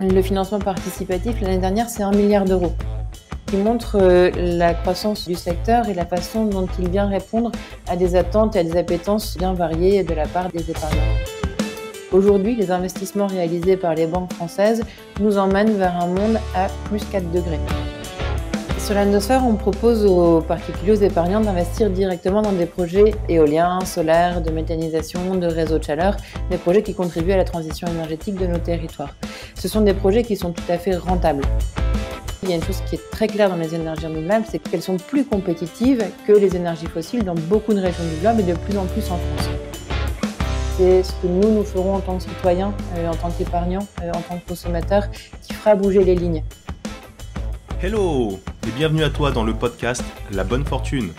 Le financement participatif, l'année dernière, c'est 1 milliard d'euros, qui montre euh, la croissance du secteur et la façon dont il vient répondre à des attentes et à des appétences bien variées de la part des épargnants. Aujourd'hui, les investissements réalisés par les banques françaises nous emmènent vers un monde à plus 4 degrés. Sur l'Endosphère, on propose aux particuliers, aux épargnants d'investir directement dans des projets éoliens, solaires, de méthanisation, de réseaux de chaleur, des projets qui contribuent à la transition énergétique de nos territoires. Ce sont des projets qui sont tout à fait rentables. Il y a une chose qui est très claire dans les énergies renouvelables, c'est qu'elles sont plus compétitives que les énergies fossiles dans beaucoup de régions du globe et de plus en plus en France. C'est ce que nous, nous ferons en tant que citoyens, euh, en tant qu'épargnants, euh, en tant que consommateurs, qui fera bouger les lignes. Hello et bienvenue à toi dans le podcast La Bonne Fortune,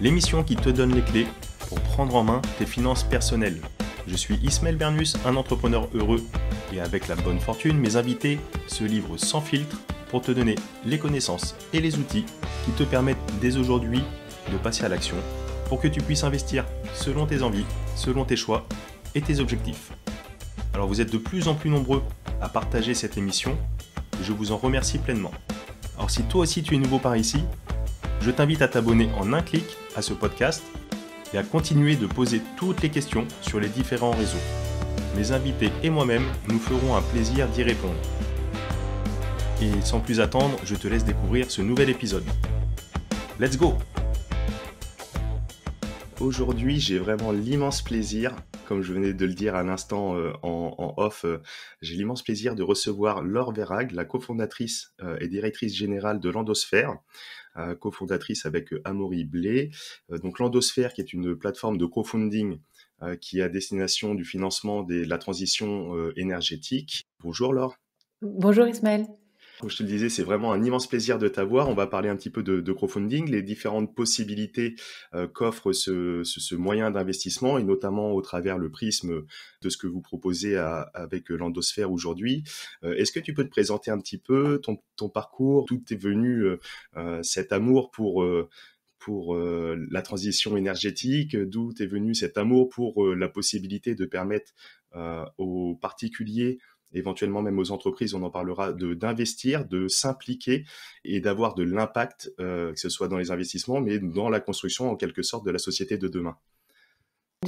l'émission qui te donne les clés pour prendre en main tes finances personnelles. Je suis Ismaël Bernus, un entrepreneur heureux, et avec La Bonne Fortune, mes invités se livrent sans filtre pour te donner les connaissances et les outils qui te permettent dès aujourd'hui de passer à l'action pour que tu puisses investir selon tes envies, selon tes choix et tes objectifs. Alors vous êtes de plus en plus nombreux à partager cette émission, je vous en remercie pleinement. Alors si toi aussi tu es nouveau par ici, je t'invite à t'abonner en un clic à ce podcast et à continuer de poser toutes les questions sur les différents réseaux. Mes invités et moi-même nous ferons un plaisir d'y répondre. Et sans plus attendre, je te laisse découvrir ce nouvel épisode. Let's go Aujourd'hui, j'ai vraiment l'immense plaisir comme je venais de le dire à l'instant euh, en, off, euh, j'ai l'immense plaisir de recevoir Laure Verag, la cofondatrice euh, et directrice générale de l'Endosphère, cofondatrice avec Amaury Blé. donc l'Endosphère, qui est une plateforme de crowdfunding qui est à destination du financement de la transition énergétique. Bonjour Laure. Bonjour Ismaël. Comme je te le disais, c'est vraiment un immense plaisir de t'avoir. On va parler un petit peu de, crowdfunding, les différentes possibilités euh, qu'offre ce, moyen d'investissement, et notamment au travers le prisme de ce que vous proposez avec l'endosphère aujourd'hui. Euh, est-ce que tu peux te présenter un petit peu ton, parcours, d'où est euh, venu cet amour pour pour la transition énergétique, d'où est venu cet amour pour la possibilité de permettre aux particuliers éventuellement même aux entreprises, on en parlera, d'investir, de, s'impliquer et d'avoir de l'impact, euh, que ce soit dans les investissements, mais dans la construction en quelque sorte de la société de demain.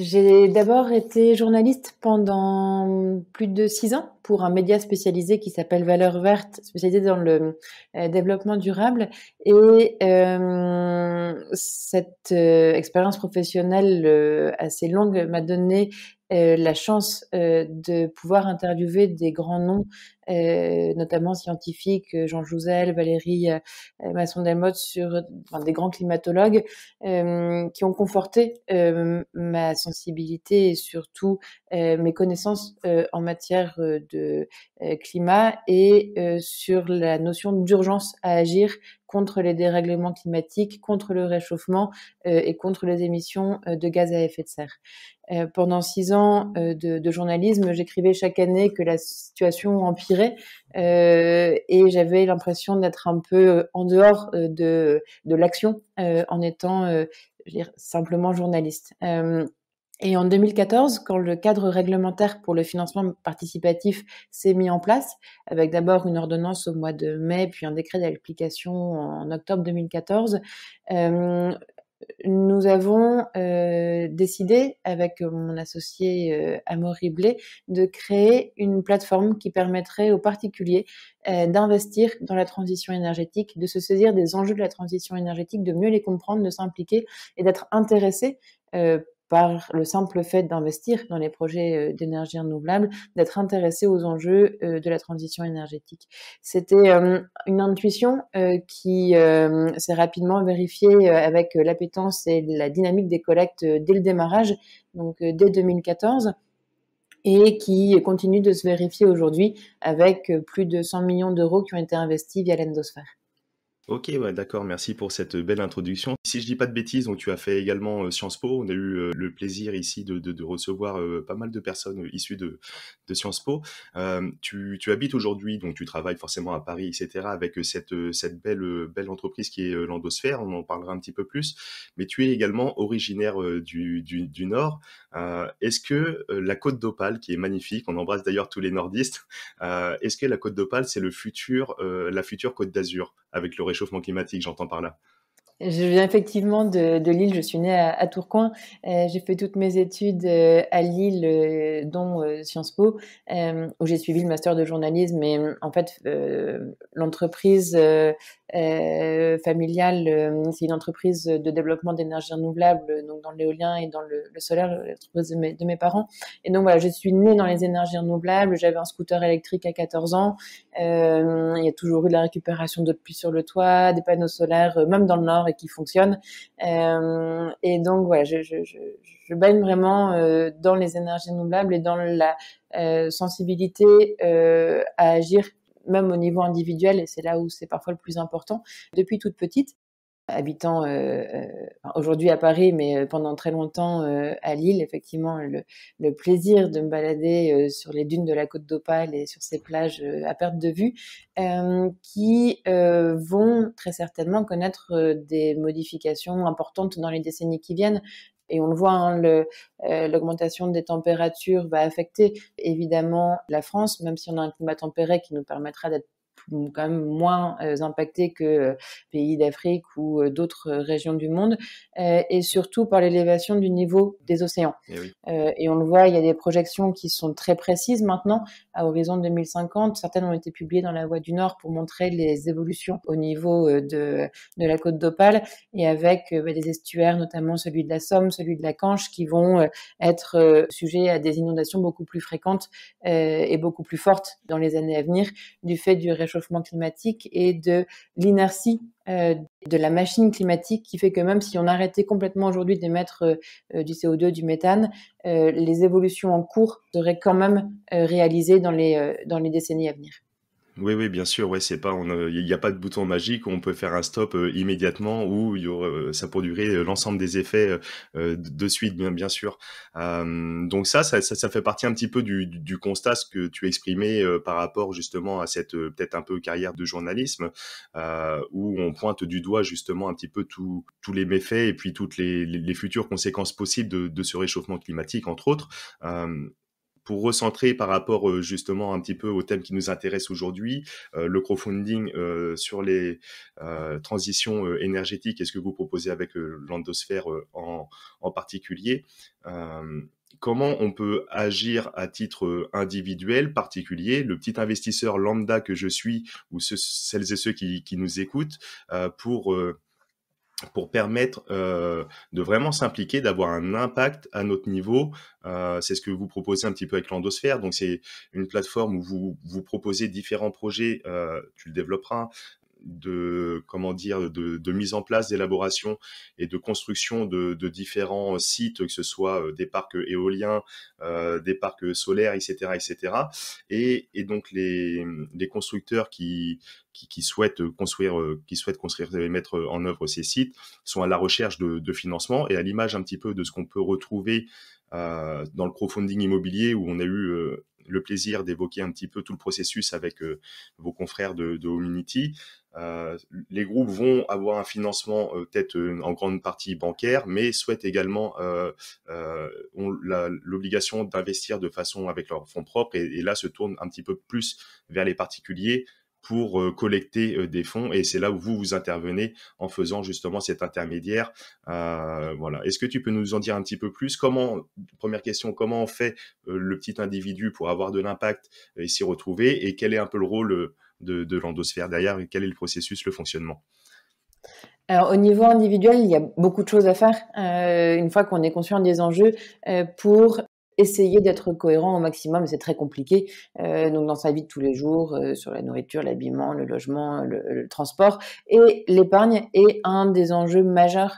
J'ai d'abord été journaliste pendant plus de six ans pour un média spécialisé qui s'appelle Valeurs Verte, spécialisé dans le euh, développement durable. Et euh, cette expérience professionnelle assez longue m'a donné euh, la chance euh, de pouvoir interviewer des grands noms euh, notamment scientifiques, euh, Jean Jouzel, Valérie euh, Masson-Delmotte, sur des grands climatologues qui ont conforté ma sensibilité et surtout mes connaissances en matière de climat et sur la notion d'urgence à agir contre les dérèglements climatiques, contre le réchauffement et contre les émissions de gaz à effet de serre. pendant six ans de, de, journalisme, j'écrivais chaque année que la situation empire euh, et j'avais l'impression d'être un peu euh, en dehors euh, de, l'action en étant dire, simplement journaliste. et en 2014, quand le cadre réglementaire pour le financement participatif s'est mis en place, avec d'abord une ordonnance au mois de mai, puis un décret d'application en octobre 2014, nous avons euh, décidé, avec mon associé euh, Amaury Blé, de créer une plateforme qui permettrait aux particuliers euh, d'investir dans la transition énergétique, de se saisir des enjeux de la transition énergétique, de mieux les comprendre, de s'impliquer et d'être intéressés euh, par le simple fait d'investir dans les projets euh, d'énergie renouvelable, d'être intéressé aux enjeux euh, de la transition énergétique. C'était euh, une intuition qui s'est rapidement vérifiée avec l'appétence et la dynamique des collectes dès le démarrage, donc dès 2014 et qui continue de se vérifier aujourd'hui avec plus de 100 millions d'euros qui ont été investis via l'endosphère. Ok, ouais, d'accord, merci pour cette euh, belle introduction. Si je dis pas de bêtises, donc tu as fait également euh, Sciences Po. On a eu euh, le plaisir ici de, recevoir pas mal de personnes issues de, Sciences Po. Tu, habites aujourd'hui, donc tu travailles forcément à Paris, etc., avec cette, belle, belle entreprise qui est l'Endosphère. On en parlera un petit peu plus. Mais tu es également originaire du, Nord. est-ce que la côte d'Opale, qui est magnifique, on embrasse d'ailleurs tous les nordistes, est-ce que la côte d'Opale, c'est le futur, la future côte d'Azur avec le réchauffement climatique, j'entends par là. Je viens effectivement de, Lille, je suis née à, Tourcoing. Euh, j'ai fait toutes mes études euh, à Lille, euh, dont Sciences Po, où j'ai suivi le master de journalisme. mais en fait, l'entreprise familiale, c'est une entreprise de développement d'énergie renouvelable, donc dans l'éolien et dans le, solaire, l'entreprise de, mes parents. Et donc voilà, je suis née dans les énergies renouvelables. J'avais un scooter électrique à 14 ans. il y a toujours eu de la récupération de pluie sur le toit, des panneaux solaires, même dans le nord et qui fonctionne. Euh, et donc voilà, je, baigne vraiment euh, dans les énergies renouvelables et dans la euh, sensibilité à agir même au niveau individuel, et c'est là où c'est parfois le plus important, depuis toute petite habitant euh, euh, aujourd'hui à Paris, mais euh, pendant très longtemps à Lille, effectivement, le, plaisir de me balader sur les dunes de la côte d'Opale et sur ces plages à perte de vue, qui vont très certainement connaître des modifications importantes dans les décennies qui viennent. Et on le voit, hein, l'augmentation des températures va affecter évidemment la France, même si on a un climat tempéré qui nous permettra d'être quand même moins euh, impactés que euh, pays d'Afrique ou euh, d'autres régions du monde, et surtout par l'élévation du niveau des océans. Eh et, on le voit, il y a des projections qui sont très précises maintenant, à horizon 2050. Certaines ont été publiées dans la Voie du Nord pour montrer les évolutions au niveau de, de la côte d'Opale, et avec bah, des estuaires, notamment celui de la Somme, celui de la Canche, qui vont être sujets à des inondations beaucoup plus fréquentes et beaucoup plus fortes dans les années à venir, du fait du réchauffement climatique et de l'inertie euh, de la machine climatique qui fait que même si on arrêtait complètement aujourd'hui d'émettre euh, euh, du CO2, du méthane, les évolutions en cours seraient quand même réalisées dans les, dans les décennies à venir. Oui, oui, bien sûr. Ouais, c'est pas, il n'y euh, a pas de bouton magique où on peut faire un stop euh, immédiatement ou euh, ça produirait l'ensemble des effets de suite, bien, bien sûr. donc ça ça, fait partie un petit peu du, du, constat que tu exprimais par rapport justement à cette peut-être un peu carrière de journalisme où on pointe du doigt justement un petit peu tous les méfaits et puis toutes les, futures conséquences possibles de, de, ce réchauffement climatique, entre autres pour recentrer par rapport euh, justement un petit peu au thème qui nous intéresse aujourd'hui, euh, le crowdfunding euh, sur les transitions énergétiques est ce que vous proposez avec l'endosphère en, en, particulier comment on peut agir à titre individuel, particulier, le petit investisseur lambda que je suis ou celles et ceux qui, nous écoutent, pour pour permettre euh, de vraiment s'impliquer, d'avoir un impact à notre niveau. Euh, c'est ce que vous proposez un petit peu avec l'Endosphère. Donc c'est une plateforme où vous vous proposez différents projets. Euh, tu le développeras de comment dire de, mise en place d'élaboration et de construction de, différents euh, sites que ce soit euh, des parcs éoliens euh, des parcs solaires etc etc et, donc les, constructeurs qui, souhaitent construire et mettre en œuvre ces sites sont à la recherche de, financement et à l'image un petit peu de ce qu'on peut retrouver dans le crowdfunding immobilier où on a eu le plaisir d'évoquer un petit peu tout le processus avec vos confrères de, de Hominity. Euh, les groupes vont avoir un financement euh, peut-être euh, en grande partie bancaire, mais souhaitent également l'obligation d'investir de façon avec leurs fonds propres et, et, là se tournent un petit peu plus vers les particuliers pour collecter des fonds et c'est là où vous vous intervenez en faisant justement cet intermédiaire. voilà. Est-ce que tu peux nous en dire un petit peu plus Comment première question, comment on fait le petit individu pour avoir de l'impact et s'y retrouver et quel est un peu le rôle de, l'endosphère derrière et quel est le processus, le fonctionnement. Alors au niveau individuel, il y a beaucoup de choses à faire euh, une fois qu'on est conscient des enjeux euh, pour essayer d'être cohérent au maximum, c'est très compliqué. Euh, donc dans sa vie de tous les jours, sur la nourriture, l'habillement, le logement, le transport et l'épargne est un des enjeux majeurs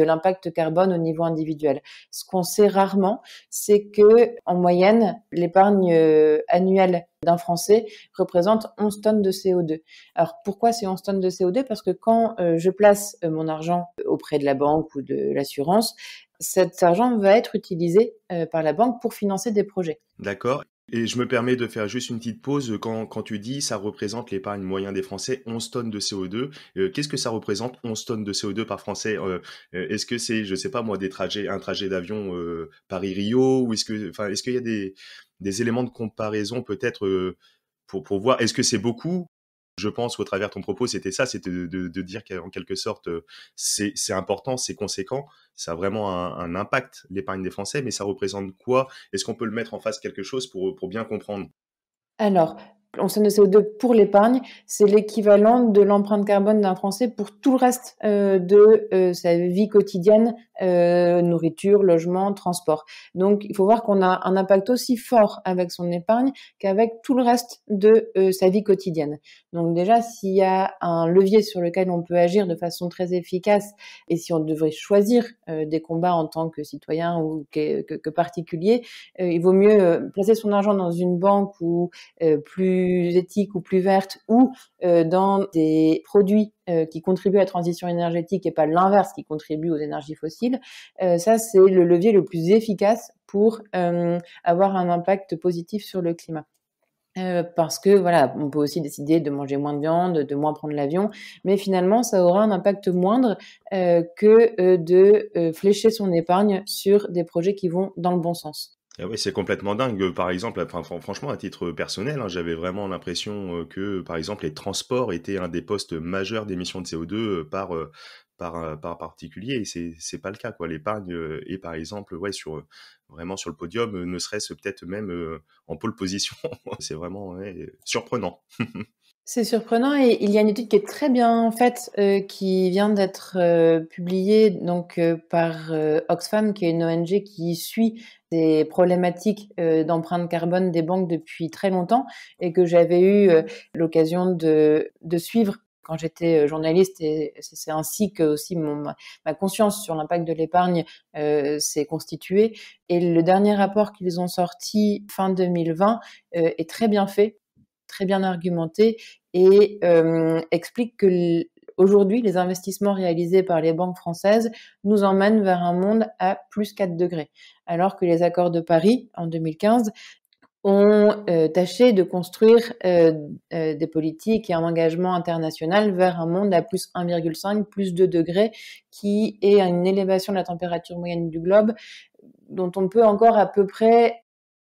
de l'impact carbone au niveau individuel. Ce qu'on sait rarement, c'est que en moyenne, l'épargne euh, annuelle d'un Français représente 11 tonnes de CO2. Alors pourquoi c'est 11 tonnes de CO2 Parce que quand euh, je place euh, mon argent auprès de la banque ou de l'assurance, cet argent va être utilisé par la banque pour financer des projets. D'accord. Et je me permets de faire juste une petite pause. Quand, tu dis ça représente l'épargne moyen des Français, 11 tonnes de CO2, euh, qu'est-ce que ça représente 11 tonnes de CO2 par Français euh, euh, Est-ce que c'est, je sais pas moi, des trajets, un trajet d'avion Paris-Rio Ou est-ce que, enfin, est-ce qu'il y a des, des éléments de comparaison peut-être pour, pour voir est-ce que c'est beaucoup je pense, au travers de ton propos, c'était ça, c'était de, dire qu'en quelque sorte, euh, c'est important, c'est conséquent, ça a vraiment un, impact, l'épargne des Français, mais ça représente quoi Est-ce qu'on peut le mettre en face quelque chose pour, pour bien comprendre alors, on CO2 pour l'épargne, c'est l'équivalent de l'empreinte carbone d'un Français pour tout le reste euh, de euh, sa vie quotidienne, euh, nourriture, logement, transport. Donc il faut voir qu'on a un impact aussi fort avec son épargne qu'avec tout le reste de sa vie quotidienne. Donc déjà, s'il y a un levier sur lequel on peut agir de façon très efficace, et si on devrait choisir des combats en tant que citoyen ou que, que particulier, il vaut mieux placer son argent dans une banque ou plus plus éthiques ou plus verte, ou euh, dans des produits euh, qui contribuent à la transition énergétique et pas l'inverse qui contribue aux énergies fossiles, euh, ça c'est le levier le plus efficace pour avoir un impact positif sur le climat. parce que voilà, on peut aussi décider de manger moins de viande, de moins prendre l'avion, mais finalement, ça aura un impact moindre que de flécher son épargne sur des projets qui vont dans le bon sens. Ah oui, c'est complètement dingue. Par exemple, franchement, à titre personnel, hein, j'avais vraiment l'impression euh, que, par exemple, les transports étaient un des postes majeurs d'émissions de CO2 euh, par, euh, par, particulier. Et c'est, pas le cas, L'épargne est, par exemple, ouais, sur, vraiment sur le podium, ne serait-ce peut-être même en pole position. c'est vraiment surprenant. C'est surprenant et il y a une étude qui est très bien faite euh, qui vient d'être euh, publiée donc euh, par euh, Oxfam qui est une ONG qui suit des problématiques d'empreinte carbone des banques depuis très longtemps et que j'avais eu l'occasion de, de suivre quand j'étais journaliste et c'est ainsi que aussi mon, ma conscience sur l'impact de l'épargne s'est constituée. Et le dernier rapport qu'ils ont sorti fin 2020 est très bien fait très bien argumenté et euh, explique que aujourd'hui, les investissements réalisés par les banques françaises nous emmènent vers un monde à plus 4 degrés, alors que les accords de Paris en 2015 ont euh, tâché de construire euh, des politiques et un engagement international vers un monde à plus 1,5, plus 2 degrés, qui est une élévation de la température moyenne du globe dont on peut encore à peu près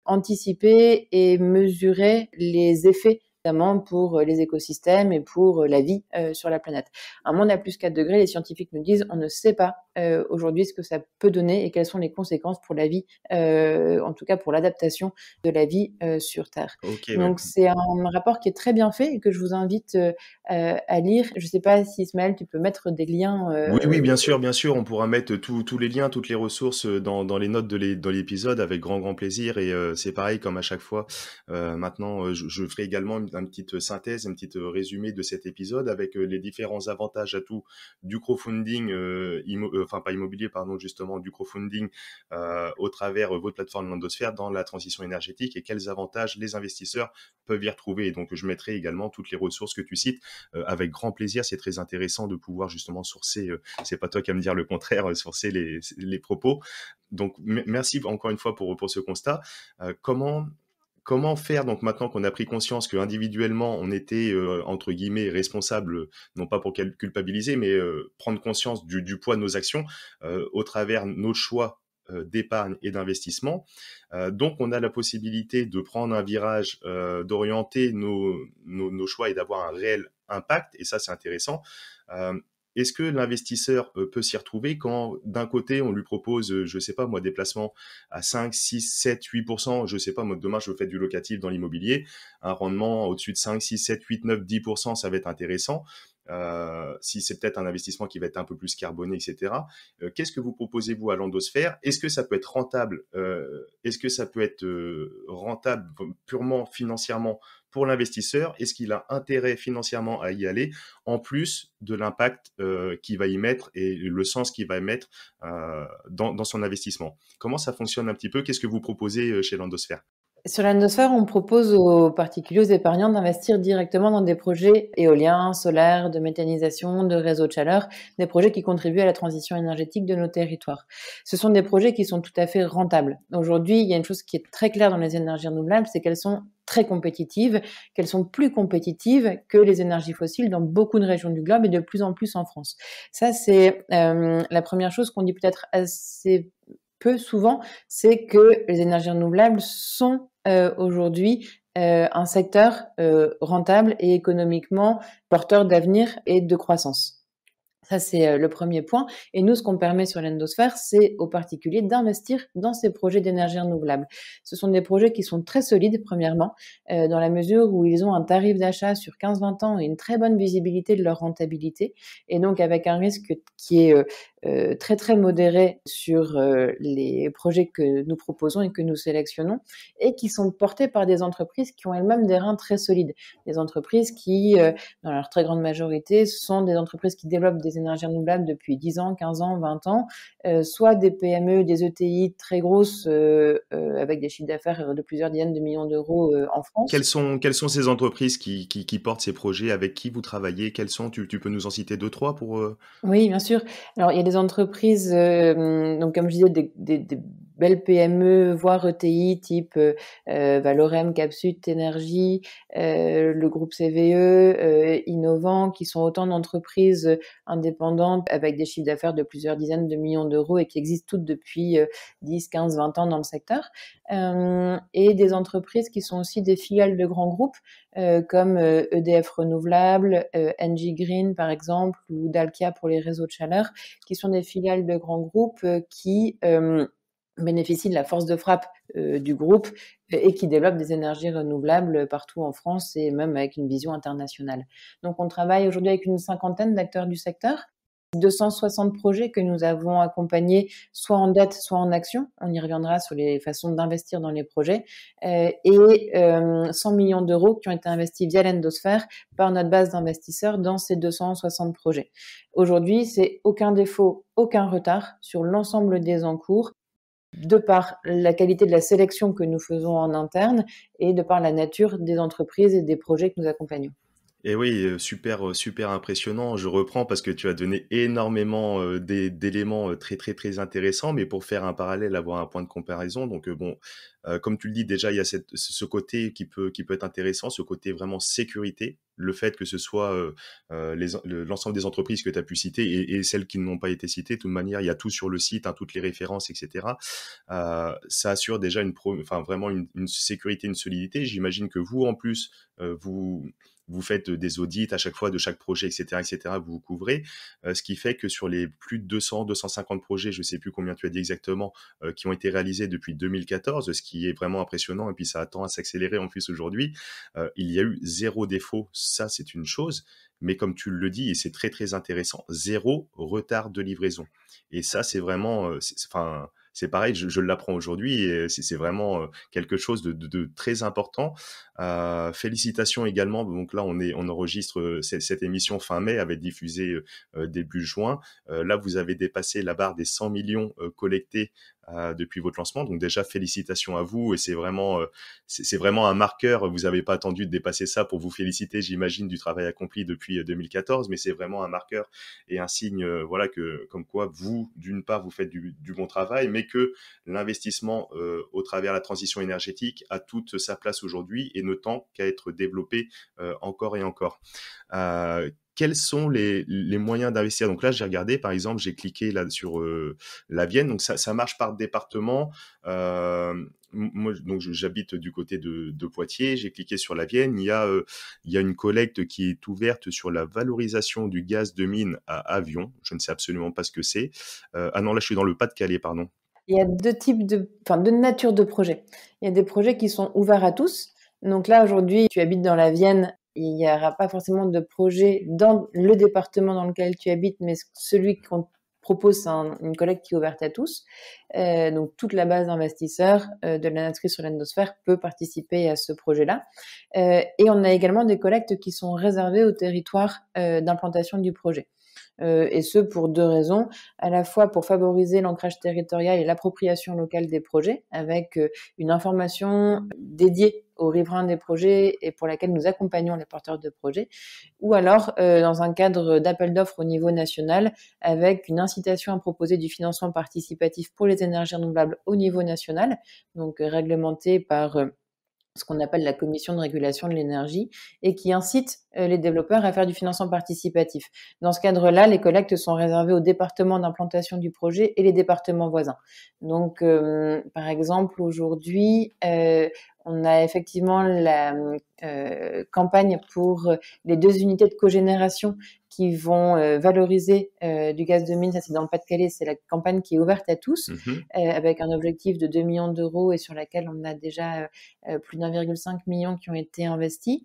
anticiper et mesurer les effets notamment pour euh, les écosystèmes et pour euh, la vie euh, sur la planète. Un monde à plus 4 degrés, les scientifiques nous disent on ne sait pas euh, aujourd'hui ce que ça peut donner et quelles sont les conséquences pour la vie, euh, en tout cas pour l'adaptation de la vie euh, sur Terre. Donc c'est un rapport qui est très bien fait et que je vous invite à lire. Je ne sais pas si Ismaël, tu peux mettre des liens. oui, oui, bien sûr, bien sûr. On pourra mettre tous les liens, toutes les ressources dans, les notes de l'épisode avec grand, grand plaisir. Et c'est pareil, comme à chaque fois, maintenant, je, ferai également une, petite synthèse, une petite résumé de cet épisode avec les différents avantages atouts du crowdfunding enfin pas immobilier, pardon, justement du crowdfunding euh, au travers euh, votre plateforme Landosphère dans la transition énergétique et quels avantages les investisseurs peuvent y retrouver. Et donc je mettrai également toutes les ressources que tu cites euh, avec grand plaisir. C'est très intéressant de pouvoir justement sourcer, c'est pas toi qui vas me dire le contraire, sourcer les, les propos. Donc merci encore une fois pour, pour ce constat. comment Comment faire donc maintenant qu'on a pris conscience que individuellement on était euh, entre guillemets responsable, non pas pour culpabiliser, mais euh, prendre conscience du, poids de nos actions euh, au travers nos choix d'épargne et d'investissement. donc, on a la possibilité de prendre un virage, d'orienter nos, nos, choix et d'avoir un réel impact. Et ça, c'est intéressant. Est-ce que l'investisseur euh, peut s'y retrouver quand d'un côté on lui propose, euh, je sais pas moi, des placements à 5, 6, 7, 8%, je sais pas moi, demain je fais du locatif dans l'immobilier, un rendement au-dessus de 5, 6, 7, 8, 9, 10%, ça va être intéressant. Euh, si c'est peut-être un investissement qui va être un peu plus carboné, etc. Euh, qu'est-ce que vous proposez vous à l'endosphère Est-ce que ça peut être rentable euh, Est-ce que ça peut être rentable purement financièrement pour l'investisseur Est-ce qu'il a intérêt financièrement à y aller en plus de l'impact euh, qu'il va y mettre et le sens qu'il va y mettre euh, dans, son investissement Comment ça fonctionne un petit peu Qu'est-ce que vous proposez euh, chez l'Endosphère sur l'Endosphère, on propose aux particuliers, aux épargnants d'investir directement dans des projets éoliens, solaires, de méthanisation, de réseaux de chaleur, des projets qui contribuent à la transition énergétique de nos territoires. Ce sont des projets qui sont tout à fait rentables. Aujourd'hui, il y a une chose qui est très claire dans les énergies renouvelables, c'est qu'elles sont très compétitives, qu'elles sont plus compétitives que les énergies fossiles dans beaucoup de régions du globe et de plus en plus en France. Ça, c'est euh, la première chose qu'on dit peut-être assez peu souvent, c'est que les énergies renouvelables sont euh, aujourd'hui euh, un secteur rentable et économiquement porteur d'avenir et de croissance. Ça, c'est euh, le premier point. Et nous, ce qu'on permet sur l'endosphère, c'est aux particuliers d'investir dans ces projets d'énergie renouvelable. Ce sont des projets qui sont très solides, premièrement, euh, dans la mesure où ils ont un tarif d'achat sur 15-20 ans et une très bonne visibilité de leur rentabilité. Et donc, avec un risque qui est euh, très, très modéré sur les projets que nous proposons et que nous sélectionnons, et qui sont portés par des entreprises qui ont elles-mêmes des reins très solides. Des entreprises qui, dans leur très grande majorité, sont des entreprises qui développent des énergies renouvelables depuis 10 ans, 15 ans, 20 ans, euh, soit des PME, des ETI très grosses euh, euh, avec des chiffres d'affaires de plusieurs dizaines de millions d'euros en France. Quelles sont, quelles sont ces entreprises qui, portent ces projets Avec qui vous travaillez Quelles sont tu, peux nous en citer deux, trois pour... Oui, bien sûr. Alors, il y a des entreprises, donc comme je disais, des belles PME, voire ETI, type euh, euh, Valorem, Capsule, Énergie, euh, le groupe CVE, Innovant, qui sont autant d'entreprises indépendantes avec des chiffres d'affaires de plusieurs dizaines de millions d'euros et qui existent toutes depuis 10, 15, 20 ans dans le secteur. et des entreprises qui sont aussi des filiales de grands groupes comme EDF e Renouvelable, NG Green par exemple, ou Dalkia pour les réseaux de chaleur, qui sont des filiales de grands groupes qui bénéficient de la force de frappe euh, du groupe euh, et qui développent des énergies renouvelables partout en France et même avec une vision internationale. Donc on travaille aujourd'hui avec une cinquantaine d'acteurs du secteur. 260 projets que nous avons accompagnés, soit en dette, soit en action. On y reviendra sur les façons d'investir dans les projets. Euh, et 100 millions d'euros qui ont été investis via l'Endosphère par notre base d'investisseurs dans ces 260 projets. Aujourd'hui, c'est aucun défaut, aucun retard sur l'ensemble des encours de par la qualité de la sélection que nous faisons en interne et de par la nature des entreprises et des projets que nous accompagnons. Et oui, euh, super, euh, super impressionnant. Je reprends parce que tu as donné énormément euh, d'éléments très, très, très intéressants. Mais pour faire un parallèle, avoir un point de comparaison. Donc, bon, comme tu le dis, déjà, il y a ce côté qui peut, qui peut être intéressant, ce côté vraiment sécurité. Le fait que ce soit l'ensemble des entreprises que tu as pu citer et, celles qui n'ont pas été citées. De toute manière, il y a tout sur le site, hein, toutes les références, etc. ça assure déjà une, vraiment une sécurité, une solidité. J'imagine que vous, en plus, vous vous faites des audits à chaque fois de chaque projet, etc., etc. Vous vous couvrez, ce qui fait que sur les plus de 200, 250 projets, je ne sais plus combien tu as dit exactement, qui ont été réalisés depuis 2014, ce qui est vraiment impressionnant et puis ça attend à s'accélérer en plus aujourd'hui. il y a eu zéro défaut, ça c'est une chose, mais comme tu le dis et c'est très très intéressant, zéro retard de livraison. Et ça c'est vraiment, c'est pareil, je, l'apprends aujourd'hui et c'est vraiment quelque chose de, très important. Ah, félicitations également. Donc là, on, enregistre cette, émission fin mai, avait diffusé début juin. là, vous avez dépassé la barre des 100 millions collectés euh, depuis votre lancement. Donc déjà, félicitations à vous et c'est vraiment, euh, c'est vraiment un marqueur. Vous n'avez pas attendu de dépasser ça pour vous féliciter, j'imagine, du travail accompli depuis 2014, euh, mais c'est vraiment un marqueur et un signe, voilà, que comme quoi vous, d'une part, vous faites du, du, bon travail, mais que l'investissement au travers la transition énergétique a toute sa place aujourd'hui et ne tend qu'à être développé encore et encore quels sont les, moyens d'investir. Donc là, j'ai regardé, par exemple, j'ai cliqué là sur euh, la Vienne. Donc ça, marche par département. Euh, moi, donc j'habite du côté de, Poitiers. J'ai cliqué sur la Vienne. Il y a, euh, il y a une collecte qui est ouverte sur la valorisation du gaz de mine à avion. Je ne sais absolument pas ce que c'est. ah non, là, je suis dans le Pas-de-Calais, pardon. Il y a deux types de, enfin, deux natures de projets. Il y a des projets qui sont ouverts à tous. Donc là, aujourd'hui, tu habites dans la Vienne, il n'y aura pas forcément de projet dans le département dans lequel tu habites, mais celui qu'on propose, c'est une collecte qui est ouverte à tous. Euh, donc toute la base d'investisseurs euh, de la sur l'endosphère peut participer à ce projet-là. Euh, et on a également des collectes qui sont réservées au territoire euh, d'implantation du projet. Euh, et ce pour deux raisons. À la fois pour favoriser l'ancrage territorial et l'appropriation locale des projets, avec euh, une information dédiée aux riverains des projets et pour laquelle nous accompagnons les porteurs de projets, ou alors euh, dans un cadre d'appel d'offres au niveau national avec une incitation à proposer du financement participatif pour les énergies renouvelables au niveau national, donc réglementé par ce qu'on appelle la commission de régulation de l'énergie et qui incite euh, les développeurs à faire du financement participatif. Dans ce cadre-là, les collectes sont réservées au département d'implantation du projet et les départements voisins. Donc, euh, par exemple, aujourd'hui, euh, on a effectivement la campagne pour les deux unités de cogénération qui vont euh, valoriser euh, du gaz de mine. Ça, c'est dans le Pas-de-Calais. C'est la campagne qui est ouverte à tous, mhm. euh, avec un objectif de 2 millions d'euros et sur laquelle on a déjà plus d'1,5 million qui ont été investis.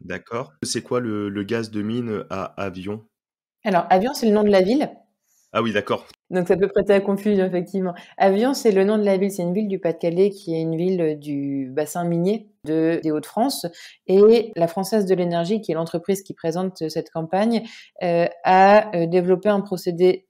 D'accord. C'est quoi le, gaz de mine à Avion Alors, Avion, c'est le nom de la ville. Ah oui, d'accord. Donc ça peut prêter à confusion, effectivement. Avion, c'est le nom de la ville. C'est une ville du Pas-de-Calais qui est une ville euh, du bassin minier des Hauts-de-France. Et la Française de l'énergie, qui est l'entreprise qui présente euh, cette campagne, euh, a développé un procédé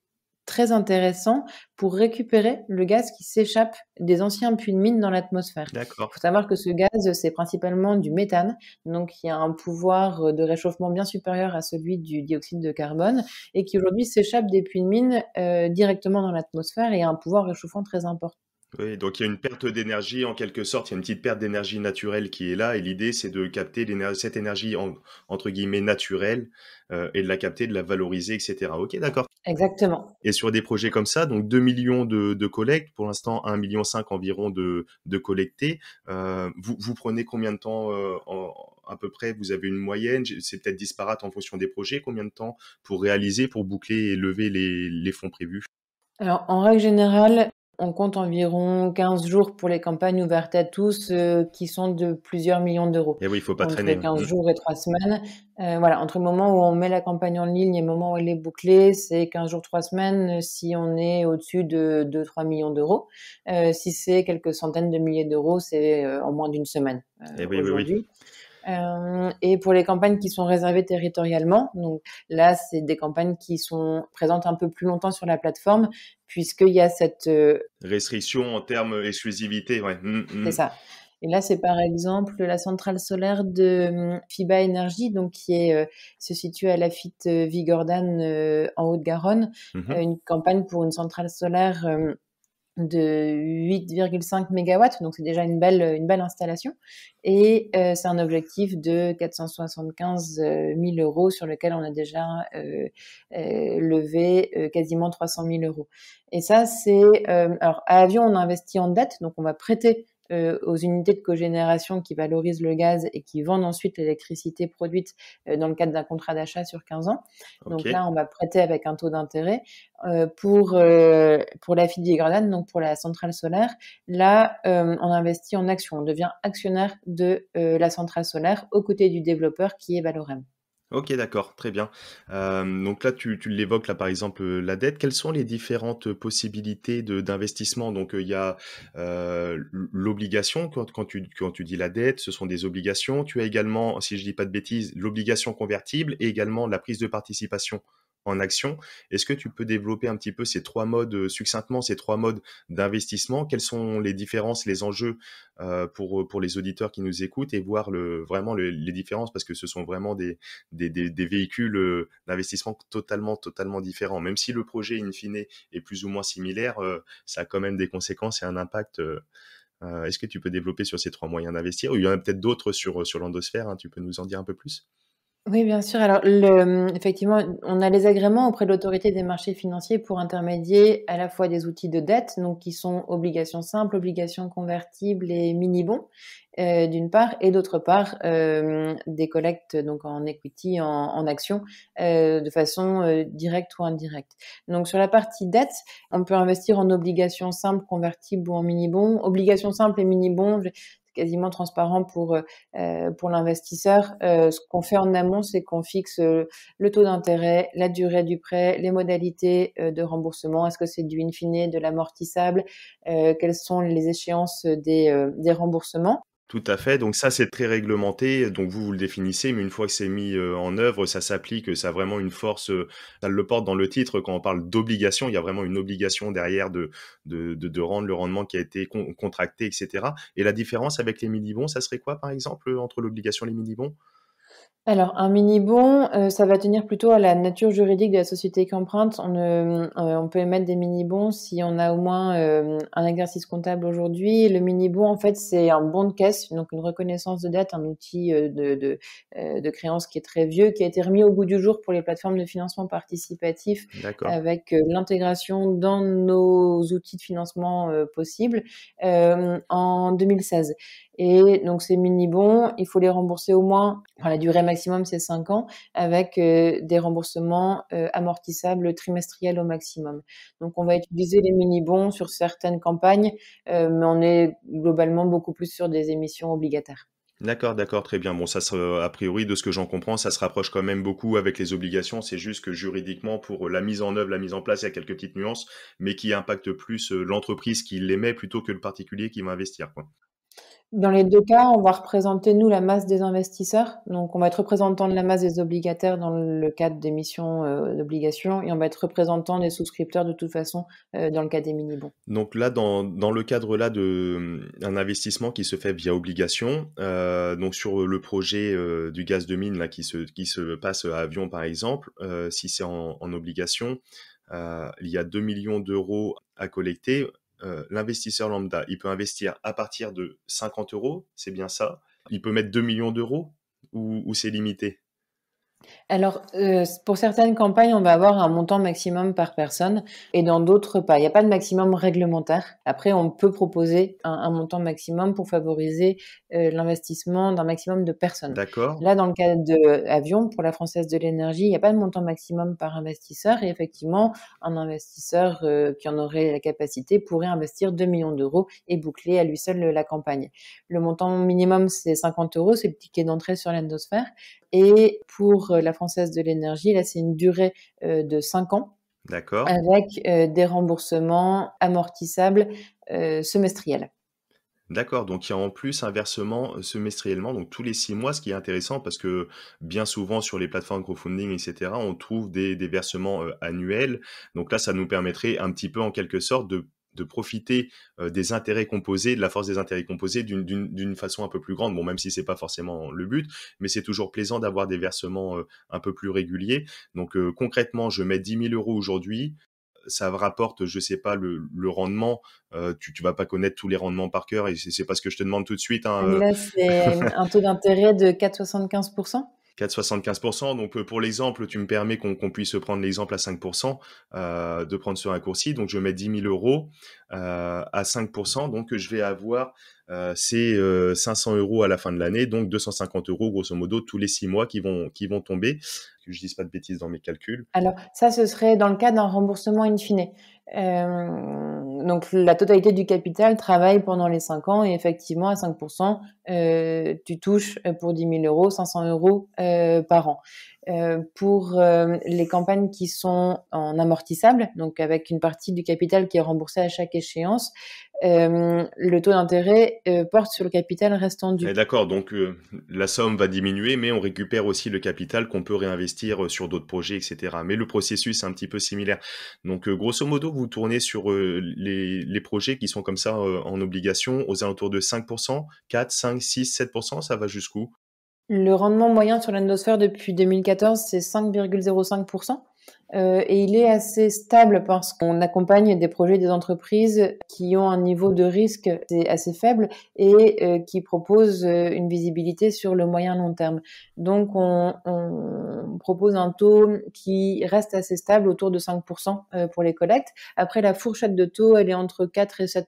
très intéressant pour récupérer le gaz qui s'échappe des anciens puits de mine dans l'atmosphère. Il faut savoir que ce gaz, c'est principalement du méthane, donc il y a un pouvoir euh, de réchauffement bien supérieur à celui du dioxyde de carbone, et qui aujourd'hui s'échappe des puits de mine euh, directement dans l'atmosphère et a un pouvoir réchauffant très important. Oui, donc il y a une perte d'énergie en quelque sorte, il y a une petite perte d'énergie naturelle qui est là, et l'idée c'est de capter cette énergie entre guillemets naturelle euh, et de la capter, de la valoriser, etc. Ok, d'accord. Exactement. Et sur des projets comme ça, donc 2 millions de, collectes, pour l'instant 1,5 million environ de, de collectés, euh, vous, vous, prenez combien de temps euh, à peu près Vous avez une moyenne, c'est peut-être disparate en fonction des projets, combien de temps pour réaliser, pour boucler et lever les, les fonds prévus alors, en règle générale, on compte environ 15 jours pour les campagnes ouvertes à tous euh, qui sont de plusieurs millions d'euros. Et eh oui, il ne faut pas entre traîner. 15 euh, mm. jours et 3 semaines. Euh, voilà, entre le moment où on met la campagne en ligne et le moment où elle est bouclée, c'est 15 jours, 3 semaines si on est au-dessus de 2-3 millions d'euros. si c'est quelques centaines de milliers d'euros, c'est en moins d'une semaine. Et eh euh, et pour les campagnes qui sont réservées territorialement, donc là, c'est des campagnes qui sont présentes un peu plus longtemps sur la plateforme, puisqu'il y a cette... Euh, Restriction en termes d'exclusivité. ouais. Mm, mm. C'est ça. Et là, c'est par exemple la centrale solaire de hum, FIBA Énergie, donc qui est, euh, se situe à Lafitte vigordan en Haute-Garonne, mm-hmm. une campagne pour une centrale solaire hum, de 8,5 mégawatts, donc c'est déjà une belle, une belle installation. Et euh, c'est un objectif de 475 000 euros sur lequel on a déjà euh, euh, levé quasiment 300 000 euros. Et ça, c'est... alors, à Avion, on investit en dette, donc on va prêter euh, aux unités de cogénération qui valorisent le gaz et qui vendent ensuite l'électricité produite euh, dans le cadre d'un contrat d'achat sur 15 ans. Donc là, on va prêter avec un taux d'intérêt. Euh, pour, pour la filière Grenade donc pour la centrale solaire, là, on investit en action. On devient actionnaire de la centrale solaire aux côtés du développeur qui est Valorem. Ok, d'accord, très bien. donc là, tu, l'évoques là, par exemple, la dette. Quelles sont les différentes possibilités d'investissement Donc il y a l'obligation. Quand, tu, quand tu dis la dette, ce sont des obligations. Tu as également, si je ne dis pas de bêtises, l'obligation convertible et également la prise de participation en action. Est-ce que tu peux développer un petit peu ces trois modes, euh, succinctement ces trois modes d'investissement Quelles sont les différences, les enjeux euh, pour, pour les auditeurs qui nous écoutent et voir le, vraiment les différences parce que ce sont vraiment des, des, véhicules euh, d'investissement totalement, totalement différents. Même si le projet, in fine, est plus ou moins similaire, ça a quand même des conséquences et un impact. Est-ce que tu peux développer sur ces trois moyens d'investir Il y en a peut-être d'autres sur, sur l'endosphère, hein, tu peux nous en dire un peu plus oui, bien sûr. Alors, le, effectivement, on a les agréments auprès de l'autorité des marchés financiers pour intermédier à la fois des outils de dette, donc qui sont obligations simples, obligations convertibles et mini-bons, euh, d'une part, et d'autre part, euh, des collectes donc en equity, en, action, euh, de façon directe ou indirecte. Donc, sur la partie dette, on peut investir en obligations simples, convertibles ou en mini-bons. Obligations simples et mini-bons, quasiment transparent pour euh, euh, l'investisseur. Euh, ce qu'on fait en amont, c'est qu'on fixe le taux d'intérêt, la durée du prêt, les modalités de remboursement. Est-ce que c'est du in fine, de l'amortissable Quelles sont les échéances des remboursements tout à fait. Donc ça, c'est très réglementé. Donc vous, vous le définissez, mais une fois que c'est mis euh, en œuvre, ça s'applique, ça a vraiment une force. Euh, ça le porte dans le titre quand on parle d'obligation. Il y a vraiment une obligation derrière de, de, de, rendre le rendement qui a été contracté, etc. Et la différence avec les midi-bons, ça serait quoi, par exemple, euh, entre l'obligation et les midi-bons alors, un mini-bon, euh, ça va tenir plutôt à la nature juridique de la société qu'emprunte. On, euh, on, peut émettre des mini-bons si on a au moins euh, un exercice comptable aujourd'hui. Le mini-bon, en fait, c'est un bon de caisse, donc une reconnaissance de dette, un outil de, de, créance qui est très vieux, qui a été remis au goût du jour pour les plateformes de financement participatif avec l'intégration dans nos outils de financement possibles en 2016. Et donc ces mini-bons, il faut les rembourser au moins, la durée maximum c'est 5 ans, avec euh, des remboursements euh, amortissables trimestriels au maximum. Donc on va utiliser les mini-bons sur certaines campagnes, euh, mais on est globalement beaucoup plus sur des émissions obligataires. D'accord, d'accord, très bien. Bon, ça a priori, de ce que j'en comprends, ça se rapproche quand même beaucoup avec les obligations. C'est juste que juridiquement, pour la mise en œuvre, la mise en place, il y a quelques petites nuances, mais qui impactent plus l'entreprise qui l'émet plutôt que le particulier qui va investir. Quoi. Dans les deux cas, on va représenter, nous, la masse des investisseurs. Donc, on va être représentant de la masse des obligataires dans le cadre des missions euh, d'obligation et on va être représentant des souscripteurs de toute façon euh, dans le cadre des mini-bons. Donc là, dans, dans le cadre là d'un investissement qui se fait via obligation, euh, donc sur le projet du gaz de mine là, qui, se, qui se passe à Avion, par exemple, si c'est en, en, obligation, il y a 2 millions d'euros à collecter. Euh, l'investisseur lambda, il peut investir à partir de 50 euros, c'est bien ça. Il peut mettre 2 millions d'euros ou c'est limité alors, euh, pour certaines campagnes, on va avoir un montant maximum par personne et dans d'autres pas. Il n'y a pas de maximum réglementaire. Après, on peut proposer un, montant maximum pour favoriser euh, l'investissement d'un maximum de personnes. D'accord. Là, dans le cas d'Avion, pour la Française de l'énergie, il n'y a pas de montant maximum par investisseur et effectivement, un investisseur euh, qui en aurait la capacité pourrait investir 2 millions d'euros et boucler à lui seul la campagne. Le montant minimum, c'est 50 euros, c'est le ticket d'entrée sur l'endosphère. Et pour euh, la Française de l'énergie, là, c'est une durée euh, de 5 ans. D'accord. Avec euh, des remboursements amortissables semestriels. D'accord, donc il y a en plus un versement semestriellement, donc tous les six mois, ce qui est intéressant parce que bien souvent sur les plateformes crowdfunding, etc., on trouve des, versements annuels. Donc là, ça nous permettrait un petit peu en quelque sorte de de profiter euh, des intérêts composés, de la force des intérêts composés d'une façon un peu plus grande. Bon, même si c'est pas forcément le but, mais c'est toujours plaisant d'avoir des versements euh, un peu plus réguliers. Donc euh, concrètement, je mets 10 000 euros aujourd'hui. Ça rapporte, je sais pas, le, rendement. tu, tu vas pas connaître tous les rendements par cœur et c'est pas ce que je te demande tout de suite. Hein, ah, là, c'est un taux d'intérêt de 4,75 4,75%. Donc, euh, pour l'exemple, tu me permets qu'on puisse prendre l'exemple à 5%, euh, de prendre ce raccourci. Donc, je mets 10 000 euros euh, à 5%. Donc, je vais avoir ces 500 euros à la fin de l'année. Donc, 250 euros, grosso modo, tous les six mois qui vont, qui vont tomber. Que je ne dise pas de bêtises dans mes calculs. Alors, ça, ce serait dans le cas d'un remboursement in fine. Euh, donc la totalité du capital travaille pendant les 5 ans et effectivement à 5%, euh, tu touches euh, pour 10 000 euros 500 euros par an. pour les campagnes qui sont en amortissable, donc avec une partie du capital qui est remboursée à chaque échéance, euh, le taux d'intérêt euh, porte sur le capital restant du. Eh, d'accord, donc euh, la somme va diminuer, mais on récupère aussi le capital qu'on peut réinvestir sur d'autres projets, etc. Mais le processus est un petit peu similaire. Donc grosso modo, vous tournez sur les, les, projets qui sont comme ça en obligation aux alentours de 5%, 4, 5, 6, 7%, ça va jusqu'où Le rendement moyen sur l'endosphère depuis 2014, c'est 5,05%. Euh, et il est assez stable parce qu'on accompagne des projets des entreprises qui ont un niveau de risque assez faible et euh, qui proposent euh, une visibilité sur le moyen long terme. Donc on, propose un taux qui reste assez stable autour de 5% pour les collectes. Après la fourchette de taux, elle est entre 4 et 7%.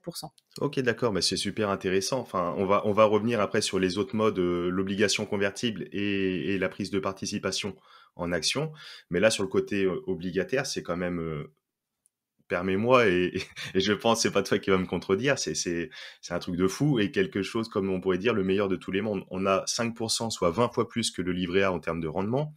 Ok, d'accord, mais c'est super intéressant. Enfin, on va, on va revenir après sur les autres modes, l'obligation convertible et, et la prise de participation en action. Mais là, sur le côté obligataire, c'est quand même, permets-moi, et, je pense c'est pas toi qui vas me contredire, c'est un truc de fou et quelque chose, comme on pourrait dire, le meilleur de tous les mondes. On a 5%, soit 20 fois plus que le livret A en termes de rendement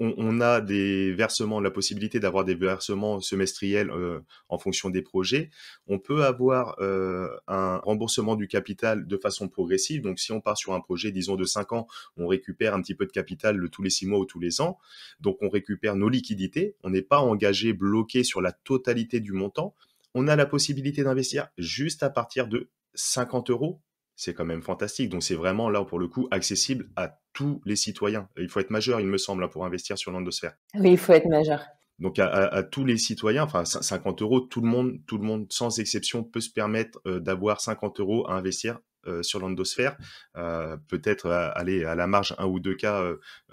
on, a des versements, la possibilité d'avoir des versements semestriels euh, en fonction des projets. On peut avoir euh, un remboursement du capital de façon progressive. Donc, si on part sur un projet, disons, de 5 ans, on récupère un petit peu de capital tous les 6 mois ou tous les ans. Donc, on récupère nos liquidités. On n'est pas engagé, bloqué sur la totalité du montant. On a la possibilité d'investir juste à partir de 50 euros c'est quand même fantastique. Donc c'est vraiment là pour le coup accessible à tous les citoyens. Il faut être majeur, il me semble, hein, pour investir sur l'endosphère. Oui, il faut être majeur. Donc à, tous les citoyens, enfin 50 euros, tout le monde, tout le monde sans exception peut se permettre euh, d'avoir 50 euros à investir euh, sur l'endosphère. Euh, peut-être aller à la marge un ou deux cas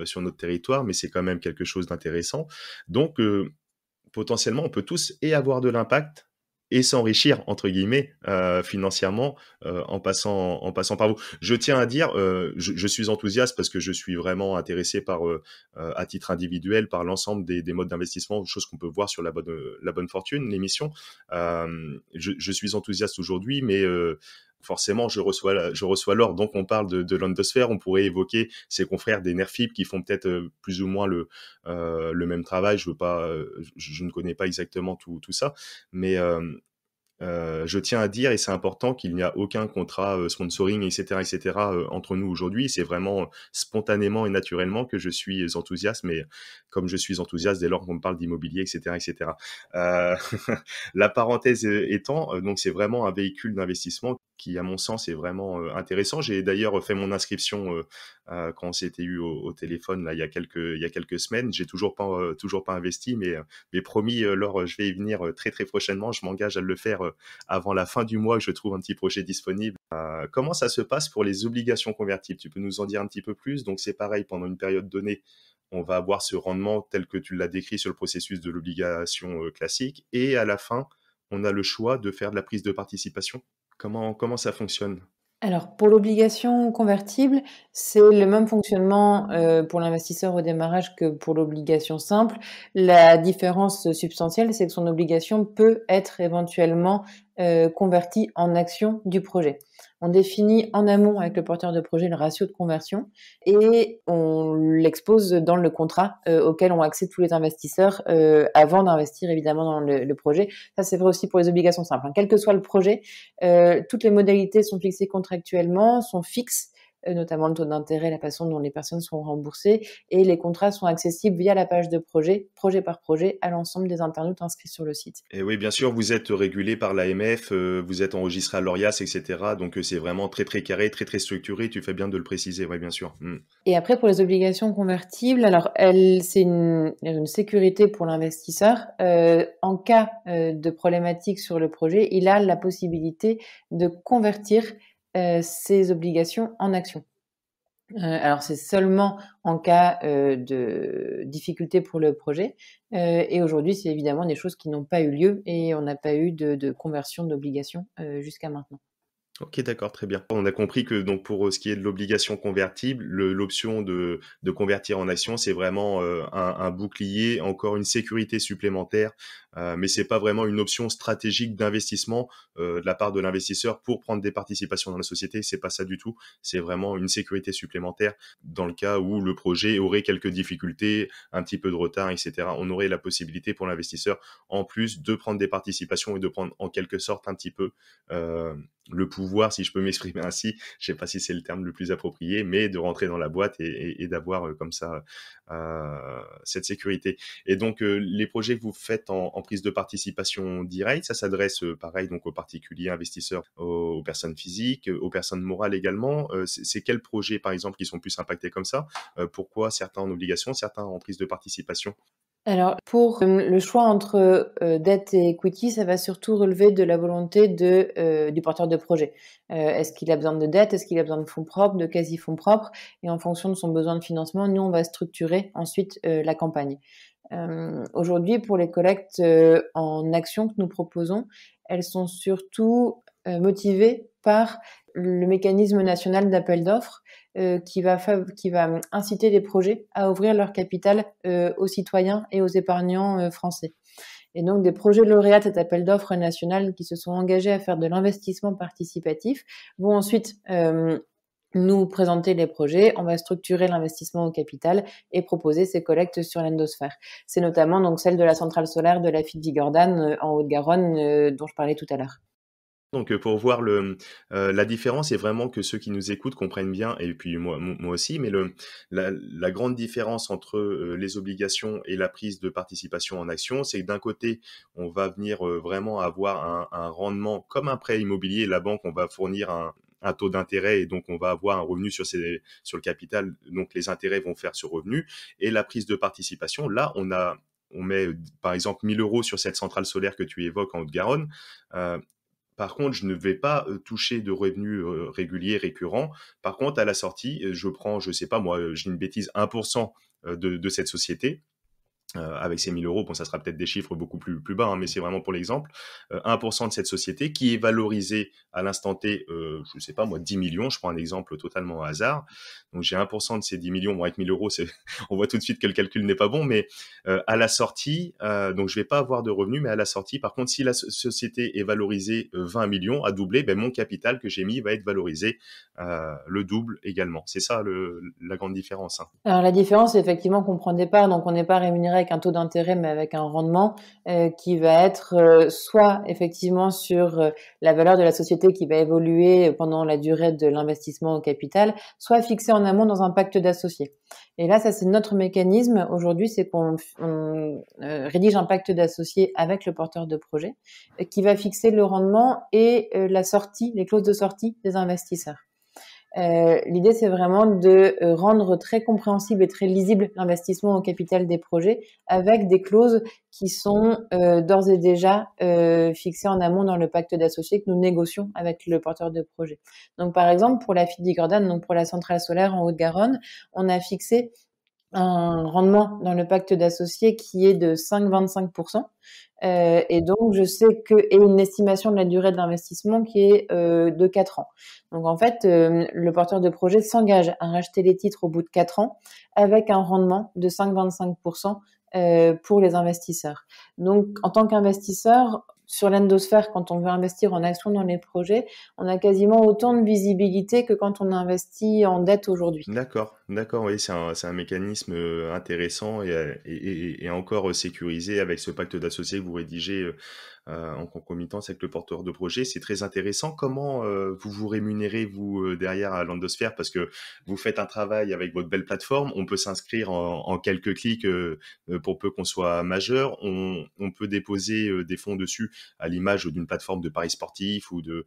sur notre territoire, mais c'est quand même quelque chose d'intéressant. Donc potentiellement, on peut tous et avoir de l'impact et s'enrichir entre guillemets euh, financièrement euh, en passant en passant par vous. Je tiens à dire, euh, je, je, suis enthousiaste parce que je suis vraiment intéressé par euh, euh, à titre individuel par l'ensemble des, des, modes d'investissement, chose qu'on peut voir sur la bonne la bonne fortune, l'émission. Euh, je, je, suis enthousiaste aujourd'hui, mais forcément, je reçois, je reçois l'or. Donc, on parle de, de l'endosphère. On pourrait évoquer ses confrères des Nerfib qui font peut-être euh, plus ou moins le, euh, le même travail. Je veux pas, euh, je, ne connais pas exactement tout, ça, mais je tiens à dire, et c'est important, qu'il n'y a aucun contrat sponsoring, etc., etc., entre nous aujourd'hui. C'est vraiment spontanément et naturellement que je suis enthousiaste, mais comme je suis enthousiaste dès lors qu'on me parle d'immobilier, etc., etc. la parenthèse étant, donc c'est vraiment un véhicule d'investissement qui, à mon sens, est vraiment intéressant. J'ai d'ailleurs fait mon inscription quand on s'était eu au, téléphone là, il, y a quelques, il y a quelques semaines. J'ai toujours pas, toujours pas investi, mais, mais promis, Laure, je vais y venir très très prochainement. Je m'engage à le faire avant la fin du mois que je trouve un petit projet disponible. comment ça se passe pour les obligations convertibles Tu peux nous en dire un petit peu plus Donc c'est pareil, pendant une période donnée, on va avoir ce rendement tel que tu l'as décrit sur le processus de l'obligation classique. Et à la fin, on a le choix de faire de la prise de participation Comment, ça fonctionne alors, pour l'obligation convertible, c'est le même fonctionnement euh, pour l'investisseur au démarrage que pour l'obligation simple. La différence substantielle, c'est que son obligation peut être éventuellement euh, converti en action du projet. On définit en amont avec le porteur de projet le ratio de conversion et on l'expose dans le contrat euh, auquel ont accès tous les investisseurs euh, avant d'investir évidemment dans le, projet. Ça c'est vrai aussi pour les obligations simples. Hein. Quel que soit le projet, toutes les modalités sont fixées contractuellement, sont fixes euh, notamment le taux d'intérêt, la façon dont les personnes sont remboursées, et les contrats sont accessibles via la page de projet, projet par projet, à l'ensemble des internautes inscrits sur le site. Et oui, bien sûr, vous êtes régulé par l'AMF, euh, vous êtes enregistré à l'ORIAS, etc. Donc euh, c'est vraiment très très carré, très très structuré, tu fais bien de le préciser, oui, bien sûr. Hmm. Et après, pour les obligations convertibles, alors elle, c'est une, sécurité pour l'investisseur. en cas de problématique sur le projet, il a la possibilité de convertir euh, ses obligations en action. Euh, alors c'est seulement en cas euh, de difficulté pour le projet. et aujourd'hui, c'est évidemment des choses qui n'ont pas eu lieu et on n'a pas eu de, conversion d'obligations jusqu'à maintenant. Ok, d'accord, très bien. On a compris que donc pour ce qui est de l'obligation convertible, l'option de, convertir en action, c'est vraiment un, un, bouclier, encore une sécurité supplémentaire mais euh, mais c'est pas vraiment une option stratégique d'investissement euh, de la part de l'investisseur pour prendre des participations dans la société. C'est pas ça du tout. C'est vraiment une sécurité supplémentaire dans le cas où le projet aurait quelques difficultés, un petit peu de retard, etc. On aurait la possibilité pour l'investisseur, en plus, de prendre des participations et de prendre en quelque sorte un petit peu euh, le pouvoir, si je peux m'exprimer ainsi. Je sais pas si c'est le terme le plus approprié, mais de rentrer dans la boîte et, d'avoir comme ça cette sécurité. Et donc les projets que vous faites en prise de participation directe. Ça s'adresse euh, pareil donc aux particuliers, investisseurs, aux, personnes physiques, aux personnes morales également. Euh, c'est quels projets par exemple qui sont plus impactés comme ça euh, Pourquoi certains en obligation, certains en prise de participation alors, pour euh, le choix entre euh, dette et equity, ça va surtout relever de la volonté de, euh, du porteur de projet. est-ce qu'il a besoin de dette Est-ce qu'il a besoin de fonds propres, de quasi-fonds propres Et en fonction de son besoin de financement, nous, on va structurer ensuite la campagne. Aujourd'hui, pour les collectes en action que nous proposons, elles sont surtout motivées par le mécanisme national d'appel d'offres euh, qui, va qui va inciter les projets à ouvrir leur capital euh, aux citoyens et aux épargnants euh, français. Et donc des projets lauréats de cet appel d'offres national qui se sont engagés à faire de l'investissement participatif vont ensuite nous présenter les projets, on va structurer l'investissement au capital et proposer ces collectes sur l'endosphère. C'est notamment donc celle de la centrale solaire de la fitte Vigordane en Haute-Garonne dont je parlais tout à l'heure. Donc euh, pour voir euh, la différence, c'est vraiment que ceux qui nous écoutent comprennent bien, et puis moi, moi aussi, mais la, grande différence entre euh, les obligations et la prise de participation en action, c'est que d'un côté, on va venir vraiment avoir un, rendement comme un prêt immobilier, la banque, on va fournir un, taux d'intérêt et donc on va avoir un revenu sur, le capital, donc les intérêts vont faire ce revenu. Et la prise de participation, là, on a on met par exemple 1000 euros sur cette centrale solaire que tu évoques en Haute-Garonne, par contre, je ne vais pas toucher de revenus réguliers, récurrents. Par contre, à la sortie, je prends, je sais pas moi, j'ai une bêtise, 1% de, de cette société euh, avec ces 1000 euros, bon, ça sera peut-être des chiffres beaucoup plus, plus bas, hein, mais c'est vraiment pour l'exemple, 1% euh, de cette société qui est valorisée à l'instant T, euh, je ne sais pas moi, 10 millions, je prends un exemple totalement au hasard, donc j'ai 1% de ces 10 millions, bon, avec 1000 euros, on voit tout de suite que le calcul n'est pas bon, mais à la sortie, donc je ne vais pas avoir de revenus, mais à la sortie, par contre, si la société est valorisée 20 millions, à doubler, ben, mon capital que j'ai mis va être valorisé le double également. C'est ça la grande différence. Hein. Alors la différence, c'est effectivement qu'on prend des parts, donc on n'est pas rémunéré un taux d'intérêt, mais avec un rendement euh, qui va être euh, soit effectivement sur euh, la valeur de la société qui va évoluer pendant la durée de l'investissement au capital, soit fixé en amont dans un pacte d'associés. Et là, ça c'est notre mécanisme aujourd'hui, c'est qu'on rédige un pacte d'associés avec le porteur de projet qui va fixer le rendement et la sortie, les clauses de sortie des investisseurs. Euh, l'idée, c'est vraiment de euh, rendre très compréhensible et très lisible l'investissement au capital des projets avec des clauses qui sont euh, d'ores et déjà euh, fixées en amont dans le pacte d'associés que nous négocions avec le porteur de projet. Donc, par exemple, pour la Fidigordane, Gordon, donc pour la centrale solaire en Haute-Garonne, on a fixé un rendement dans le pacte d'associés qui est de 5,25%. Euh, et donc, je sais que et une estimation de la durée de l'investissement qui est euh, de 4 ans. Donc, en fait, euh, le porteur de projet s'engage à racheter les titres au bout de 4 ans avec un rendement de 5,25% euh, pour les investisseurs. Donc, en tant qu'investisseur, sur l'endosphère, quand on veut investir en action dans les projets, on a quasiment autant de visibilité que quand on investit en dette aujourd'hui. D'accord, d'accord, oui, c'est un, mécanisme euh, intéressant euh, et, et, encore sécurisé avec ce pacte d'associés que vous rédigez euh, euh, en concomitant avec le porteur de projet. C'est très intéressant. Comment euh, vous vous rémunérez, vous, euh, derrière à l'Endosphère Parce que vous faites un travail avec votre belle plateforme. On peut s'inscrire en, quelques clics pour peu qu'on soit majeur. On, peut déposer des fonds dessus à l'image d'une plateforme de paris sportif ou de,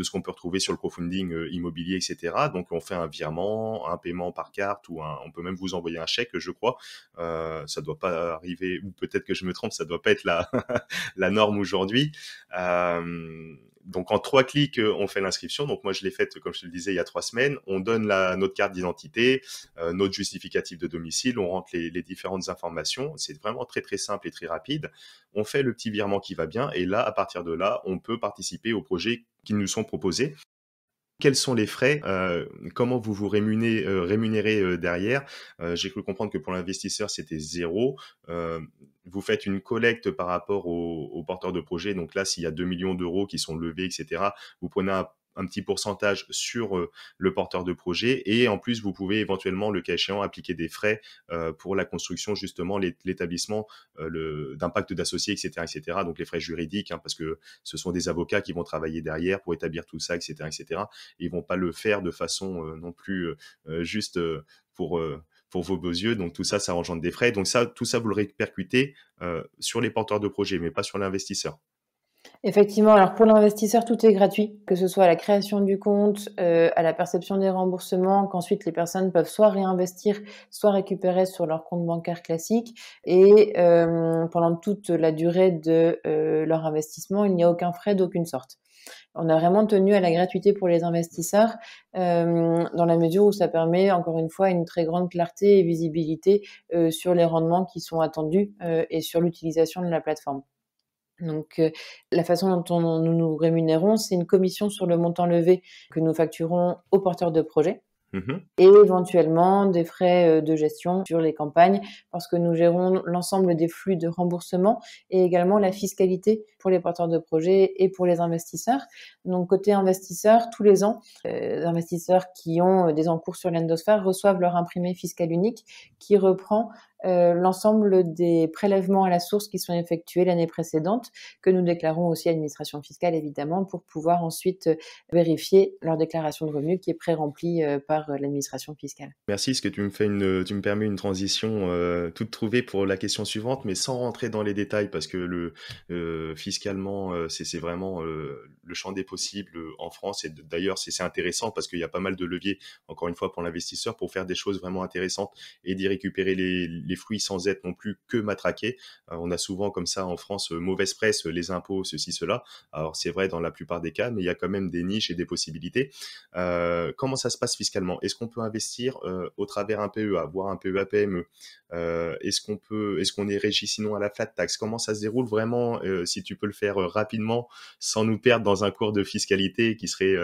ce qu'on peut retrouver sur le crowdfunding immobilier, etc. Donc, on fait un virement, un paiement par carte ou on peut même vous envoyer un chèque, je crois. ça doit pas arriver, ou peut-être que je me trompe, ça doit pas être la, la norme aujourd'hui aujourd'hui. Euh, donc en trois clics, euh, on fait l'inscription. Donc moi, je l'ai faite, comme je te le disais, il y a trois semaines. On donne la, notre carte d'identité, euh, notre justificatif de domicile, on rentre les, les différentes informations. C'est vraiment très très simple et très rapide. On fait le petit virement qui va bien et là, à partir de là, on peut participer aux projets qui nous sont proposés. Quels sont les frais euh, Comment vous vous euh, rémunérez, euh, derrière J'ai cru comprendre que pour l'investisseur, c'était zéro. vous faites une collecte par rapport aux au porteurs de projet. Donc là, s'il y a 2 millions d'euros qui sont levés, etc., vous prenez un un petit pourcentage sur euh, le porteur de projet et en plus vous pouvez éventuellement le cas échéant appliquer des frais euh, pour la construction justement l'établissement euh, d'impact d'associés etc etc donc les frais juridiques hein, parce que ce sont des avocats qui vont travailler derrière pour établir tout ça etc etc ils vont pas le faire de façon non plus juste pour pour vos beaux yeux. Donc tout ça, ça engendre des frais. Donc ça, tout ça, vous le répercutez sur les porteurs de projet, mais pas sur l'investisseur. Effectivement, alors pour l'investisseur, tout est gratuit, que ce soit à la création du compte, euh, à la perception des remboursements, qu'ensuite les personnes peuvent soit réinvestir, soit récupérer sur leur compte bancaire classique. Et euh, pendant toute la durée de euh, leur investissement, il n'y a aucun frais d'aucune sorte. On a vraiment tenu à la gratuité pour les investisseurs, dans la mesure où ça permet, encore une fois, une très grande clarté et visibilité sur les rendements qui sont attendus et sur l'utilisation de la plateforme. Donc, la façon dont nous nous rémunérons, c'est une commission sur le montant levé que nous facturons aux porteurs de projets mmh et éventuellement des frais de gestion sur les campagnes parce que nous gérons l'ensemble des flux de remboursement et également la fiscalité pour les porteurs de projets et pour les investisseurs. Donc, côté investisseurs, tous les ans, les investisseurs qui ont des encours sur l'endosphère reçoivent leur imprimé fiscal unique qui reprend euh, l'ensemble des prélèvements à la source qui sont effectués l'année précédente, que nous déclarons aussi à l'administration fiscale, évidemment, pour pouvoir ensuite euh, vérifier leur déclaration de revenus qui est pré-remplie euh, par l'administration fiscale. Merci, est-ce que tu me, une, permets une transition toute trouvée pour la question suivante, mais sans rentrer dans les détails, parce que le, fiscalement, c'est vraiment le champ des possibles en France, et d'ailleurs, c'est intéressant parce qu'il y a pas mal de leviers, encore une fois, pour l'investisseur, pour faire des choses vraiment intéressantes et d'y récupérer les les fruits sans être non plus que matraqués. Euh, on a souvent comme ça en France euh, mauvaise presse, euh, les impôts, ceci, cela. Alors c'est vrai dans la plupart des cas, mais il y a quand même des niches et des possibilités. comment ça se passe fiscalement Est-ce qu'on peut investir au travers un PEA, voire un PEA PME Est-ce qu'on peut, est-ce qu'on est régi sinon à la flat tax Comment ça se déroule vraiment Si tu peux le faire rapidement, sans nous perdre dans un cours de fiscalité qui serait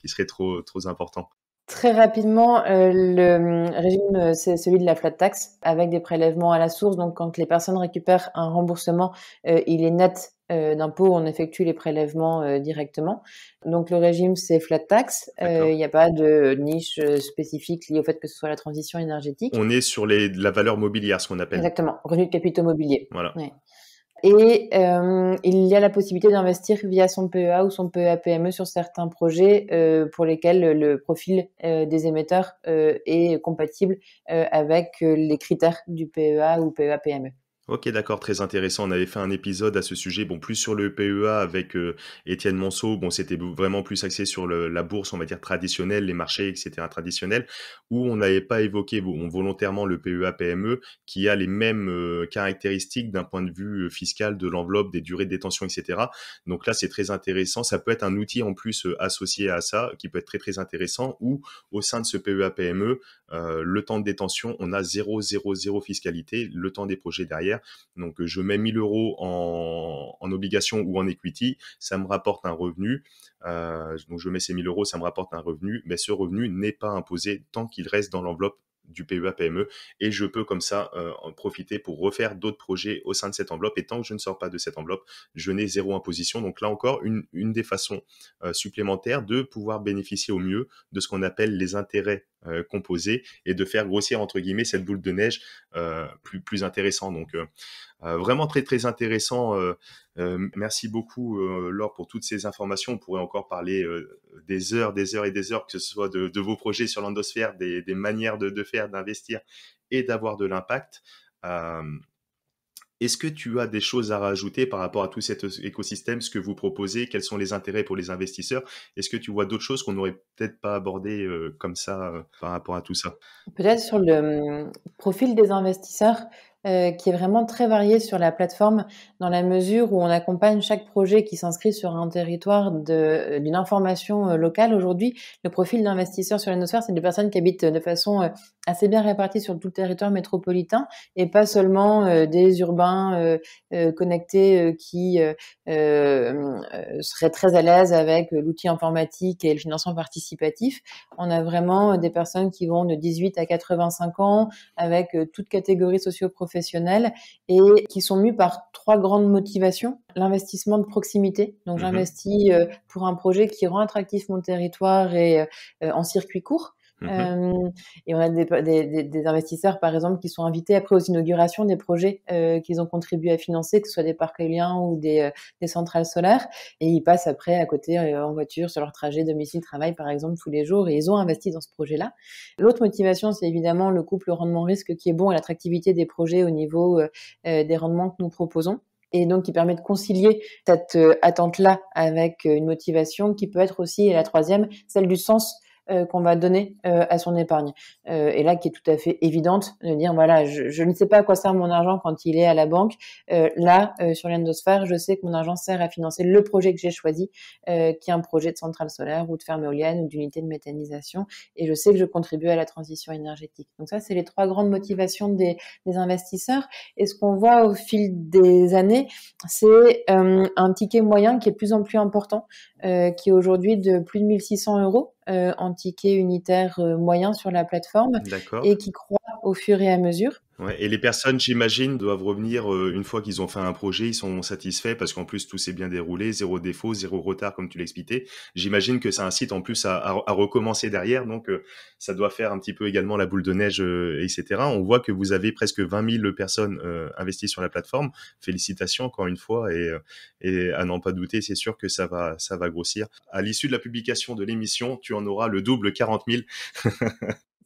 qui serait trop trop important. Très rapidement, euh, le euh, régime, euh, c'est celui de la flat tax avec des prélèvements à la source. Donc, quand les personnes récupèrent un remboursement, il est net d'impôts. on effectue les prélèvements directement. Donc, le régime, c'est flat tax. Il n'y a pas de niche spécifique liée au fait que ce soit la transition énergétique. On est sur les, la valeur mobilière, ce qu'on appelle. Exactement, revenu de capitaux mobiliers. Voilà. Et euh, il y a la possibilité d'investir via son PEA ou son PEA-PME e sur certains projets euh, pour lesquels le profil euh, des émetteurs est compatible avec les critères du PEA ou PEA-PME. Ok, d'accord, très intéressant. On avait fait un épisode à ce sujet, bon, plus sur le PEA avec euh, Étienne Monceau. Bon, c'était vraiment plus axé sur la bourse, on va dire traditionnelle, les marchés, etc., traditionnels, où on n'avait pas évoqué volontairement le PEA PME, qui a les mêmes euh, caractéristiques d'un point de vue euh, fiscal, de l'enveloppe, des durées de détention, etc. Donc là, c'est très intéressant. Ça peut être un outil en plus associé à ça, qui peut être très très intéressant. Ou au sein de ce PEA PME, le temps de détention, on a 0,00 fiscalité, le temps des projets derrière donc, euh, je mets 1000 euros en, obligation ou en equity, ça me rapporte un revenu. Euh, donc, je mets ces 1000 euros, ça me rapporte un revenu, mais ce revenu n'est pas imposé tant qu'il reste dans l'enveloppe du PEA PME et je peux comme ça euh, en profiter pour refaire d'autres projets au sein de cette enveloppe et tant que je ne sors pas de cette enveloppe je n'ai zéro imposition donc là encore une, des façons supplémentaires de pouvoir bénéficier au mieux de ce qu'on appelle les intérêts euh, composé et de faire grossir entre guillemets cette boule de neige euh, plus plus intéressant. Donc euh, vraiment très très intéressant. merci beaucoup Laure pour toutes ces informations. On pourrait encore parler des heures, des heures et des heures, que ce soit de, vos projets sur l'endosphère, des, manières de faire, d'investir et d'avoir de l'impact. Est-ce que tu as des choses à rajouter par rapport à tout cet écosystème, ce que vous proposez Quels sont les intérêts pour les investisseurs Est-ce que tu vois d'autres choses qu'on n'aurait peut-être pas abordées euh, comme ça euh, par rapport à tout ça Peut-être sur le hum, profil des investisseurs, euh, qui est vraiment très variée sur la plateforme dans la mesure où on accompagne chaque projet qui s'inscrit sur un territoire euh, d'une information euh, locale. Aujourd'hui, le profil d'investisseurs sur l'énosphère, c'est des personnes qui habitent de façon assez bien répartie sur tout le territoire métropolitain et pas seulement des urbains connectés qui seraient très à l'aise avec l'outil informatique et le financement participatif. On a vraiment des personnes qui vont de 18 à 85 ans avec toute catégorie socio et qui sont mus par trois grandes motivations. L'investissement de proximité. Donc, mhm. j'investis euh, pour un projet qui rend attractif mon territoire et euh, euh, en circuit court. Euh, et on a des, investisseurs, par exemple, qui sont invités après aux inaugurations des projets qu'ils ont contribué à financer, que ce soit des parcs éoliens ou des, centrales solaires. Et ils passent après à côté en voiture sur leur trajet domicile-travail, par exemple, tous les jours. Et ils ont investi dans ce projet-là. L'autre motivation, c'est évidemment le couple rendement-risque qui est bon et l'attractivité des projets au niveau des rendements que nous proposons et donc qui permet de concilier cette attente-là avec une motivation qui peut être aussi, et la troisième, celle du sens euh, qu'on va donner euh, à son épargne. Euh, et là, qui est tout à fait évidente de dire, voilà, je, je, ne sais pas à quoi sert mon argent quand il est à la banque. là, sur l'endosphère, je sais que mon argent sert à financer le projet que j'ai choisi, qui est un projet de centrale solaire ou de ferme éolienne ou d'unité de méthanisation. Et je sais que je contribue à la transition énergétique. Donc ça, c'est les trois grandes motivations des, investisseurs. Et ce qu'on voit au fil des années, c'est un ticket moyen qui est de plus en plus important, qui est aujourd'hui de plus de 1600 euros. Euh, en ticket unitaire euh, moyen sur la plateforme et qui croît au fur et à mesure et les personnes, j'imagine, doivent revenir euh, une fois qu'ils ont fait un projet, ils sont satisfaits parce qu'en plus tout s'est bien déroulé, zéro défaut, zéro retard comme tu l'expliquais. J'imagine que ça incite en plus à, recommencer derrière, donc euh, ça doit faire un petit peu également la boule de neige, euh, etc. On voit que vous avez presque 20 000 personnes investies sur la plateforme. Félicitations encore une fois et, et à n'en pas douter, c'est sûr que ça va, ça va grossir. À l'issue de la publication de l'émission, tu en auras le double 40 000.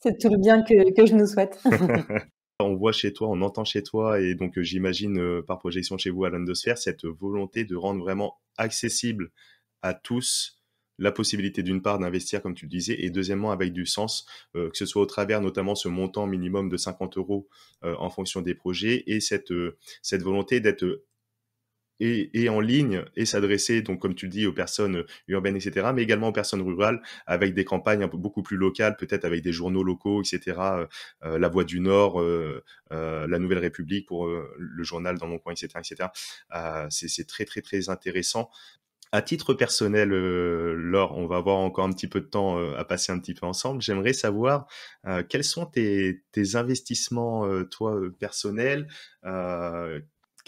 c'est tout le bien que je nous souhaite. on voit chez toi, on entend chez toi, et donc euh, j'imagine euh, par projection chez vous à l'Endosphère, cette volonté de rendre vraiment accessible à tous la possibilité d'une part d'investir, comme tu le disais, et deuxièmement avec du sens, euh, que ce soit au travers notamment ce montant minimum de 50 euros en fonction des projets et cette, cette volonté d'être et, et, en ligne et s'adresser, donc comme tu le dis, aux personnes euh, urbaines, etc., mais également aux personnes rurales avec des campagnes un peu, beaucoup plus locales, peut-être avec des journaux locaux, etc., euh, euh, La Voix du Nord, La Nouvelle République pour le journal dans mon coin, etc., etc. C'est très, très, très intéressant. À titre personnel, Laure, on va avoir encore un petit peu de temps à passer un petit peu ensemble. J'aimerais savoir quels sont tes, tes investissements, toi, personnels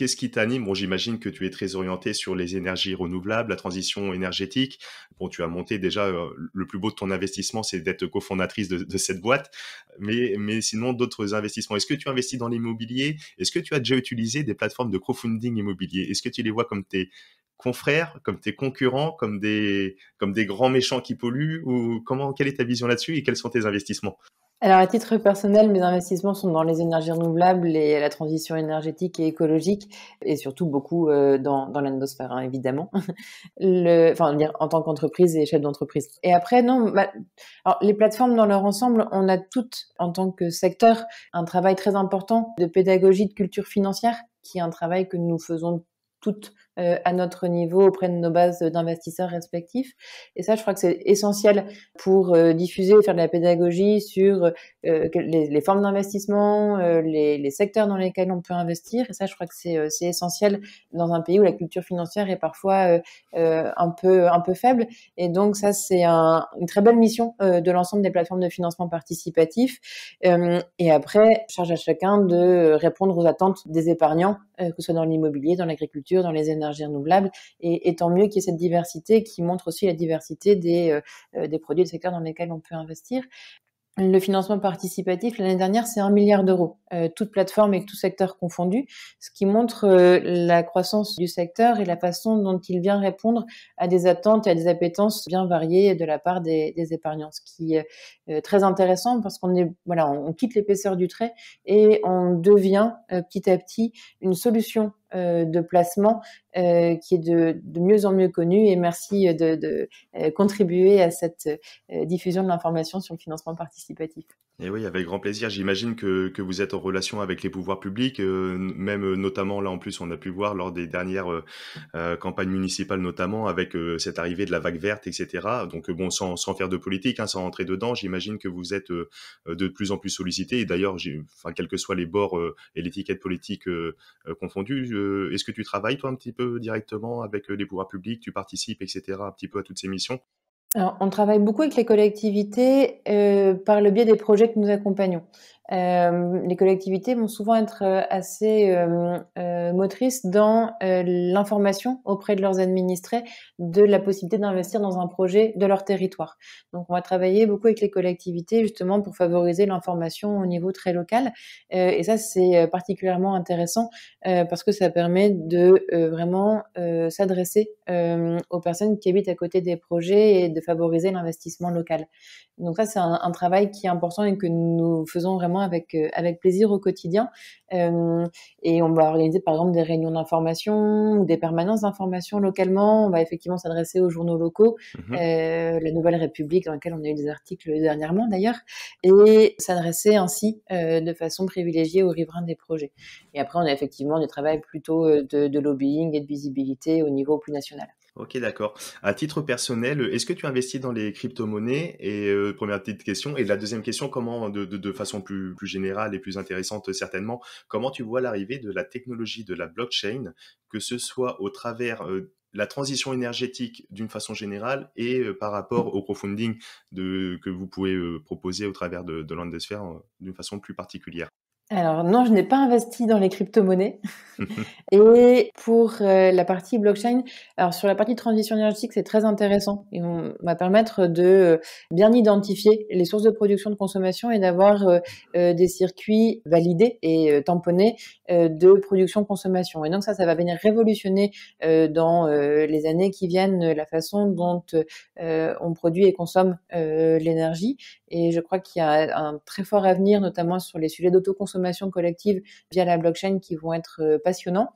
Qu'est-ce qui t'anime Bon, j'imagine que tu es très orienté sur les énergies renouvelables, la transition énergétique. Bon, tu as monté déjà euh, le plus beau de ton investissement, c'est d'être cofondatrice de, cette boîte. Mais, sinon, d'autres investissements. Est-ce que tu investis dans l'immobilier Est-ce que tu as déjà utilisé des plateformes de crowdfunding immobilier Est-ce que tu les vois comme tes confrères, comme tes concurrents, comme des, comme des grands méchants qui polluent ou comment, quelle est ta vision là-dessus et quels sont tes investissements alors, à titre personnel, mes investissements sont dans les énergies renouvelables et la transition énergétique et écologique, et surtout beaucoup euh, dans, dans l'endosphère, hein, évidemment, Le, enfin, en tant qu'entreprise et chef d'entreprise. Et après, non, bah, alors, les plateformes dans leur ensemble, on a toutes, en tant que secteur, un travail très important de pédagogie, de culture financière, qui est un travail que nous faisons toutes euh, à notre niveau auprès de nos bases d'investisseurs respectifs. Et ça, je crois que c'est essentiel pour diffuser euh, diffuser, faire de la pédagogie sur euh, les, formes d'investissement, les, secteurs dans lesquels on peut investir. Et ça, je crois que c'est essentiel dans un pays où la culture financière est parfois un peu un peu faible. Et donc ça, c'est une très belle mission de l'ensemble des plateformes de financement participatif. et après, charge à chacun de répondre aux attentes des épargnants, que ce soit dans l'immobilier, dans l'agriculture, dans les énergies énergies renouvelables. Et, tant mieux qu'il y ait cette diversité qui montre aussi la diversité des, euh, euh, des produits du secteur dans lesquels on peut investir. Le financement participatif, l'année dernière, c'est un milliard d'euros, euh, toute plateforme et tout secteur confondu, ce qui montre la croissance du secteur et la façon dont il vient répondre à des attentes et à des appétences bien variées de la part des, épargnants, ce qui est très intéressant parce qu'on est, voilà, quitte l'épaisseur du trait et on devient petit à petit une solution euh, de placement euh, qui est de, de, mieux en mieux connu et merci de, de euh, contribuer à cette diffusion de l'information sur le financement participatif. Et oui, avec grand plaisir. J'imagine que, vous êtes en relation avec les pouvoirs publics, euh, même euh, notamment là en plus, on a pu voir lors des dernières euh, campagnes municipales notamment avec cette arrivée de la vague verte, etc. Donc bon, sans, faire de politique, hein, sans rentrer dedans, j'imagine que vous êtes de plus en plus sollicité. Et d'ailleurs, quels que soient les bords et l'étiquette politique confondue, confondues, est-ce que tu travailles toi un petit peu directement avec les pouvoirs publics, tu participes, etc. un petit peu à toutes ces missions on travaille beaucoup avec les collectivités euh, par le biais des projets que nous accompagnons. Euh, les collectivités vont souvent être euh, assez euh, motrices dans l'information auprès de leurs administrés de la possibilité d'investir dans un projet de leur territoire. Donc on va travailler beaucoup avec les collectivités justement pour favoriser l'information au niveau très local. et ça c'est particulièrement intéressant parce que ça permet de vraiment s'adresser aux personnes qui habitent à côté des projets et de favoriser l'investissement local. Donc ça c'est un travail qui est important et que nous faisons vraiment avec, euh, avec plaisir au quotidien. Euh, et on va organiser par exemple des réunions d'information ou des permanences d'information localement. On va effectivement s'adresser aux journaux locaux, mhm. euh, la Nouvelle République dans laquelle on a eu des articles dernièrement d'ailleurs, et s'adresser ainsi de façon privilégiée aux riverains des projets. Et après, on a effectivement des travail plutôt de lobbying et de visibilité au niveau plus national. Ok, d'accord. À titre personnel, est-ce que tu investis dans les crypto-monnaies Et euh, première petite question. Et la deuxième question, comment, de, façon plus, générale et plus intéressante certainement, comment tu vois l'arrivée de la technologie de la blockchain, que ce soit au travers euh, la transition énergétique d'une façon générale et euh, par rapport au crowdfunding que vous pouvez proposer au travers de, de d'une façon plus particulière alors non, je n'ai pas investi dans les crypto-monnaies. et pour euh, la partie blockchain, alors sur la partie transition énergétique, c'est très intéressant. Et on va permettre de euh, bien identifier les sources de production de consommation et d'avoir euh, des circuits validés et tamponnés de production-consommation. Et donc ça, ça va venir révolutionner dans les années qui viennent la façon dont on produit et consomme l'énergie. Et je crois qu'il y a un très fort avenir, notamment sur les sujets d'autoconsommation collective via la blockchain qui vont être euh, passionnants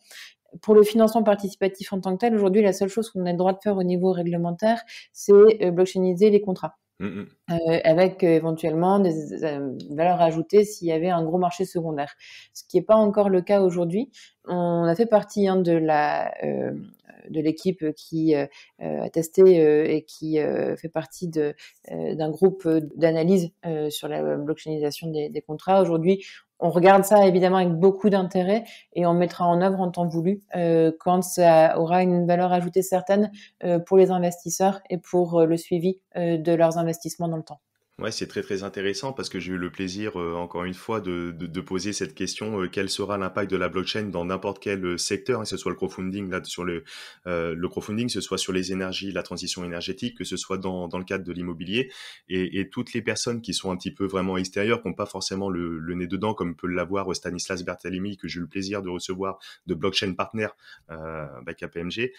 pour le financement participatif en tant que tel, aujourd'hui, la seule chose qu'on a le droit de faire au niveau réglementaire, c'est euh, blockchainiser les contrats. Mmh, mmh. Euh, avec éventuellement des valeurs ajoutées s'il y avait un gros marché secondaire. Ce qui n'est pas encore le cas aujourd'hui. On a fait partie hein, de la de l'équipe qui a testé et qui fait partie d'un groupe d'analyse sur la blockchainisation des, des contrats. Aujourd'hui, on regarde ça évidemment avec beaucoup d'intérêt et on mettra en œuvre en temps voulu euh, quand ça aura une valeur ajoutée certaine euh, pour les investisseurs et pour euh, le suivi de leurs investissements dans le temps. Ouais, c'est très très intéressant parce que j'ai eu le plaisir, euh, encore une fois, de, de, poser cette question, euh, quel sera l'impact de la blockchain dans n'importe quel euh, secteur, hein, que ce soit le crowdfunding, là, sur le, le crowdfunding, que ce soit sur les énergies, la transition énergétique, que ce soit dans, dans le cadre de l'immobilier, et, et, toutes les personnes qui sont un petit peu vraiment extérieures, qui n'ont pas forcément le, nez dedans, comme peut l'avoir Stanislas Bertalimi, que j'ai eu le plaisir de recevoir de blockchain partner à bah, KPMG,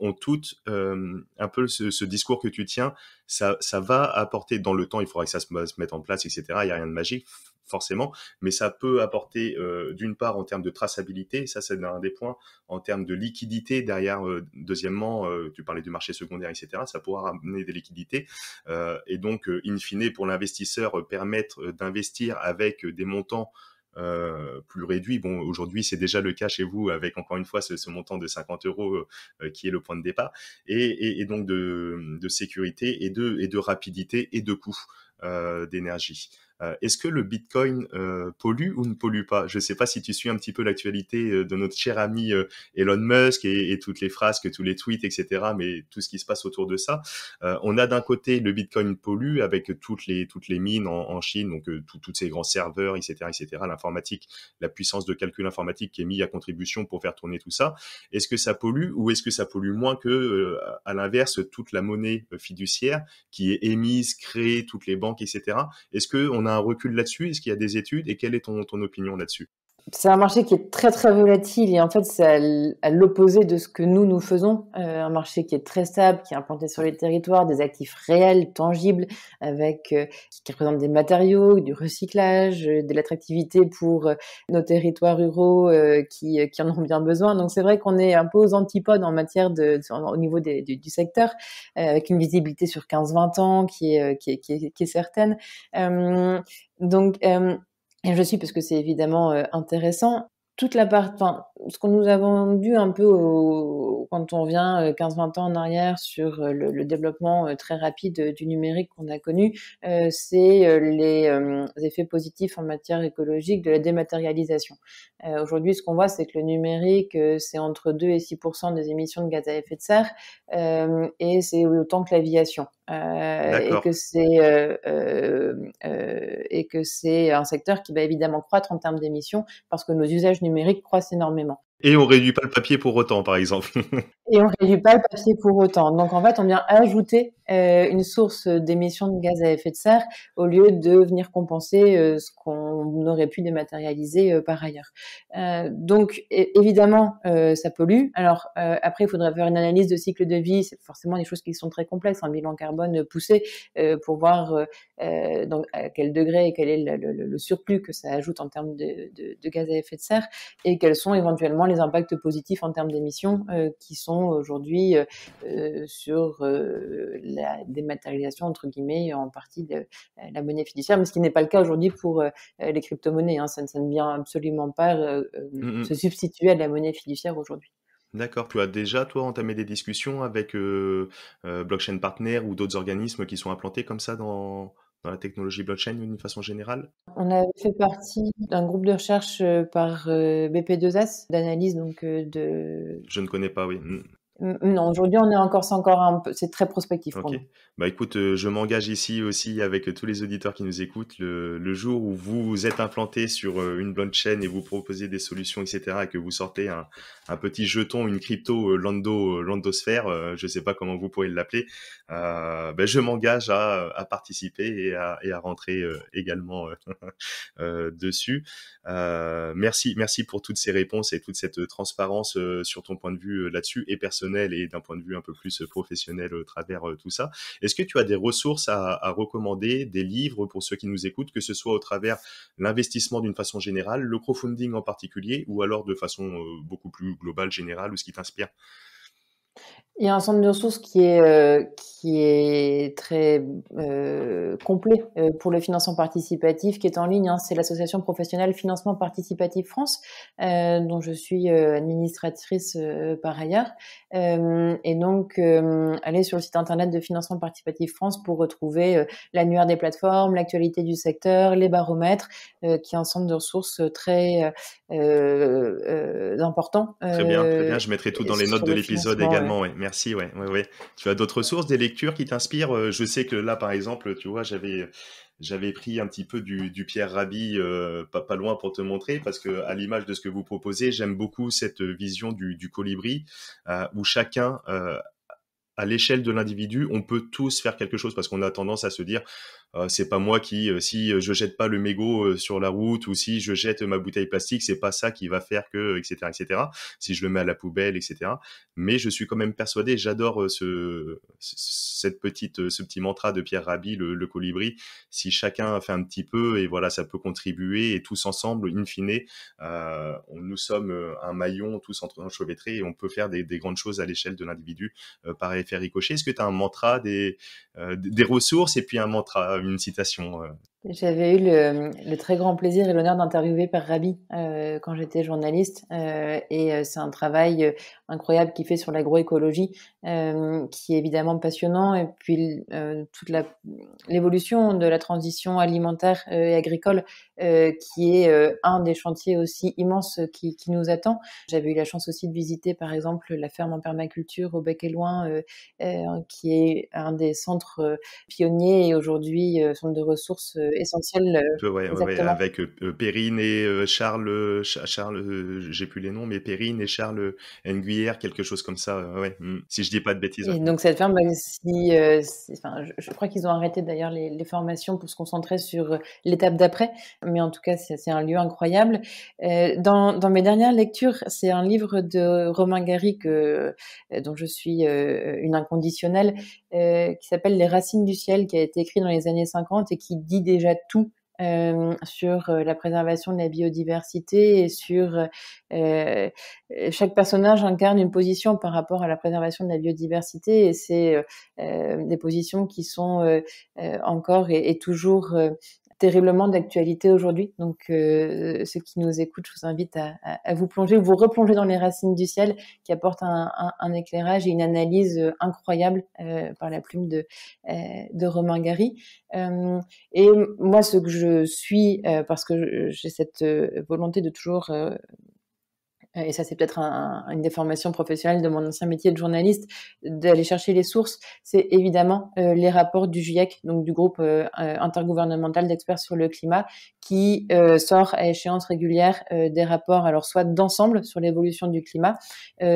ont toutes un peu ce, ce, discours que tu tiens, ça, ça va apporter dans le temps, il faudra que ça se, mette en place, etc. Il n'y a rien de magique, forcément, mais ça peut apporter, euh, d'une part, en termes de traçabilité, ça c'est un des points, en termes de liquidité derrière, euh, deuxièmement, euh, tu parlais du marché secondaire, etc., ça pourra amener des liquidités, et donc, in fine, pour l'investisseur, permettre d'investir avec des montants plus réduits, Bon, aujourd'hui, c'est déjà le cas chez vous avec encore une fois ce, montant de 50 euros qui est le point de départ, et, donc de, sécurité et de, et de rapidité et de coût. Euh, d'énergie. Euh, est-ce que le Bitcoin euh, pollue ou ne pollue pas Je ne sais pas si tu suis un petit peu l'actualité euh, de notre cher ami Elon Musk et, toutes les phrases, que tous les tweets, etc. Mais tout ce qui se passe autour de ça. on a d'un côté le Bitcoin pollue avec toutes les toutes les mines en, Chine, donc tout, tous ces grands serveurs, etc., etc. L'informatique, la puissance de calcul informatique qui est mise à contribution pour faire tourner tout ça. Est-ce que ça pollue ou est-ce que ça pollue moins que, à l'inverse, toute la monnaie fiduciaire qui est émise, créée, toutes les banques, etc. Est-ce que on a un recul là-dessus Est-ce qu'il y a des études Et quelle est ton opinion là-dessus c'est un marché qui est très très volatile et en fait c'est à l'opposé de ce que nous nous faisons, euh, un marché qui est très stable, qui est implanté sur les territoires, des actifs réels, tangibles, avec euh, qui représentent des matériaux, du recyclage, euh, de l'attractivité pour nos territoires ruraux qui, qui en ont bien besoin. Donc c'est vrai qu'on est un peu aux antipodes en matière de, au niveau du, secteur, avec une visibilité sur 15-20 ans qui est, qui est, qui est, qui est certaine. donc et je suis parce que c'est évidemment euh, intéressant. Toute la part, enfin, ce qu'on nous a vendu un peu quand on revient 15-20 euh, ans en arrière sur euh, le, développement très rapide du numérique qu'on a connu, c'est les effets positifs en matière écologique de la dématérialisation. Aujourd'hui, ce qu'on voit, c'est que le numérique, c'est entre 2 et 6 des émissions de gaz à effet de serre, et c'est autant que l'aviation. Euh, et que c'est euh, euh, et que c'est un secteur qui va évidemment croître en termes d'émissions parce que nos usages numériques croissent énormément. Et on réduit pas le papier pour autant, par exemple. et on réduit pas le papier pour autant. Donc en fait, on vient ajouter euh, une source d'émissions de gaz à effet de serre au lieu de venir compenser euh, ce qu'on aurait pu dématérialiser euh, par ailleurs. donc évidemment, ça pollue. Alors après, il faudrait faire une analyse de cycle de vie. C'est forcément des choses qui sont très complexes, un bilan carbone poussé pour voir donc, à quel degré et quel est le, surplus que ça ajoute en termes de, gaz à effet de serre et quels sont éventuellement les impacts positifs en termes d'émissions euh, qui sont aujourd'hui euh, euh, sur la dématérialisation, entre guillemets, en partie de la monnaie fiduciaire, mais ce qui n'est pas le cas aujourd'hui pour les crypto-monnaies. Hein. ça, ne vient absolument pas mm, mm. se substituer à la monnaie fiduciaire aujourd'hui. D'accord, tu as déjà, toi, entamé des discussions avec Blockchain Partner ou d'autres organismes qui sont implantés comme ça dans, dans la technologie blockchain d'une façon générale On a fait partie d'un groupe de recherche euh, par euh, BP2S d'analyse donc euh, de. Je ne connais pas, oui. Hmm. Non, aujourd'hui, on est encore, c'est encore un peu, c'est très prospectif pour nous. Bah écoute, euh, je m'engage ici aussi avec euh, tous les auditeurs qui nous écoutent. Le, jour où vous, vous êtes implanté sur euh, une bonne chaîne et vous proposez des solutions, etc., et que vous sortez un, petit jeton, une crypto Lando, Landosphère, je ne sais pas comment vous pourrez l'appeler, bah, je m'engage à, participer et à, et à rentrer également dessus. merci, merci pour toutes ces réponses et toute cette transparence sur ton point de vue là-dessus et personnel et d'un point de vue un peu plus professionnel au euh, travers euh, tout ça. Est-ce que tu as des ressources à, recommander, des livres pour ceux qui nous écoutent, que ce soit au travers l'investissement d'une façon générale, le crowdfunding en particulier, ou alors de façon euh, beaucoup plus globale, générale, ou ce qui t'inspire il y a un centre de ressources qui est, qui est très euh, complet euh, pour le financement participatif qui est en ligne. Hein. c'est l'association professionnelle Financement Participatif France, euh, dont je suis administratrice par ailleurs. et donc, allez sur le site internet de Financement Participatif France pour retrouver l'annuaire des plateformes, l'actualité du secteur, les baromètres, qui est un centre de ressources très important. très bien, très bien. Je mettrai tout dans les notes de l'épisode également. Merci. Ouais, oui, oui. Tu as d'autres sources des qui t'inspire. Euh, je sais que là, par exemple, tu vois, j'avais j'avais pris un petit peu du, Pierre Rabhi, euh, pas, pas, loin pour te montrer, parce que à l'image de ce que vous proposez, j'aime beaucoup cette vision du, colibri, euh, où chacun à l'échelle de l'individu, on peut tous faire quelque chose parce qu'on a tendance à se dire euh, c'est pas moi qui euh, si euh, je jette pas le mégot sur la route ou si je jette ma bouteille plastique, c'est pas ça qui va faire que etc etc. Si je le mets à la poubelle etc. Mais je suis quand même persuadé, j'adore ce cette petite ce petit mantra de Pierre Rabhi le, colibri. Si chacun fait un petit peu et voilà ça peut contribuer et tous ensemble in fine nous sommes un maillon tous entre enchevêtrés et on peut faire des, des grandes choses à l'échelle de l'individu par effet est-ce que tu as un mantra, des, euh, des ressources et puis un mantra, une citation euh? J'avais eu le, très grand plaisir et l'honneur d'interviewer par Rabbi euh, quand j'étais journaliste. et c'est un travail incroyable qu'il fait sur l'agroécologie, qui est évidemment passionnant. Et puis toute l'évolution de la transition alimentaire et agricole euh, qui est euh, un des chantiers aussi immenses qui, nous attend. J'avais eu la chance aussi de visiter, par exemple, la ferme en permaculture au Bec et Loin, euh, qui est un des centres pionniers et aujourd'hui centre de ressources essentielles. avec Périne et Charles, Charles, j'ai plus les noms, mais Périne et Charles Nguyer, quelque chose comme ça. Hmm, si je dis pas de bêtises. donc cette ferme, je, crois qu'ils ont arrêté d'ailleurs les formations pour se concentrer sur l'étape d'après mais en tout cas, c'est un lieu incroyable. Euh, dans, mes dernières lectures, c'est un livre de Romain Gary que, euh, dont je suis euh, une inconditionnelle, qui s'appelle Les Racines du ciel, qui a été écrit dans les années 50 et qui dit déjà tout sur la préservation de la biodiversité et sur chaque personnage incarne une position par rapport à la préservation de la biodiversité et c'est des positions qui sont encore et toujours terriblement d'actualité aujourd'hui. Donc, euh, ceux qui nous écoutent, je vous invite à, à, vous plonger, vous replonger dans les racines du ciel, qui apporte un, un, éclairage et une analyse euh, incroyable euh, par la plume de, euh, de Romain Gary. Euh, et moi, ce que je suis, euh, parce que j'ai cette volonté de toujours euh, et ça c'est peut-être un, une déformation professionnelle de mon ancien métier de journaliste, d'aller chercher les sources, c'est évidemment euh, les rapports du GIEC, donc du groupe euh, intergouvernemental d'experts sur le climat, qui sort à échéance régulière des rapports, alors soit d'ensemble sur l'évolution du climat,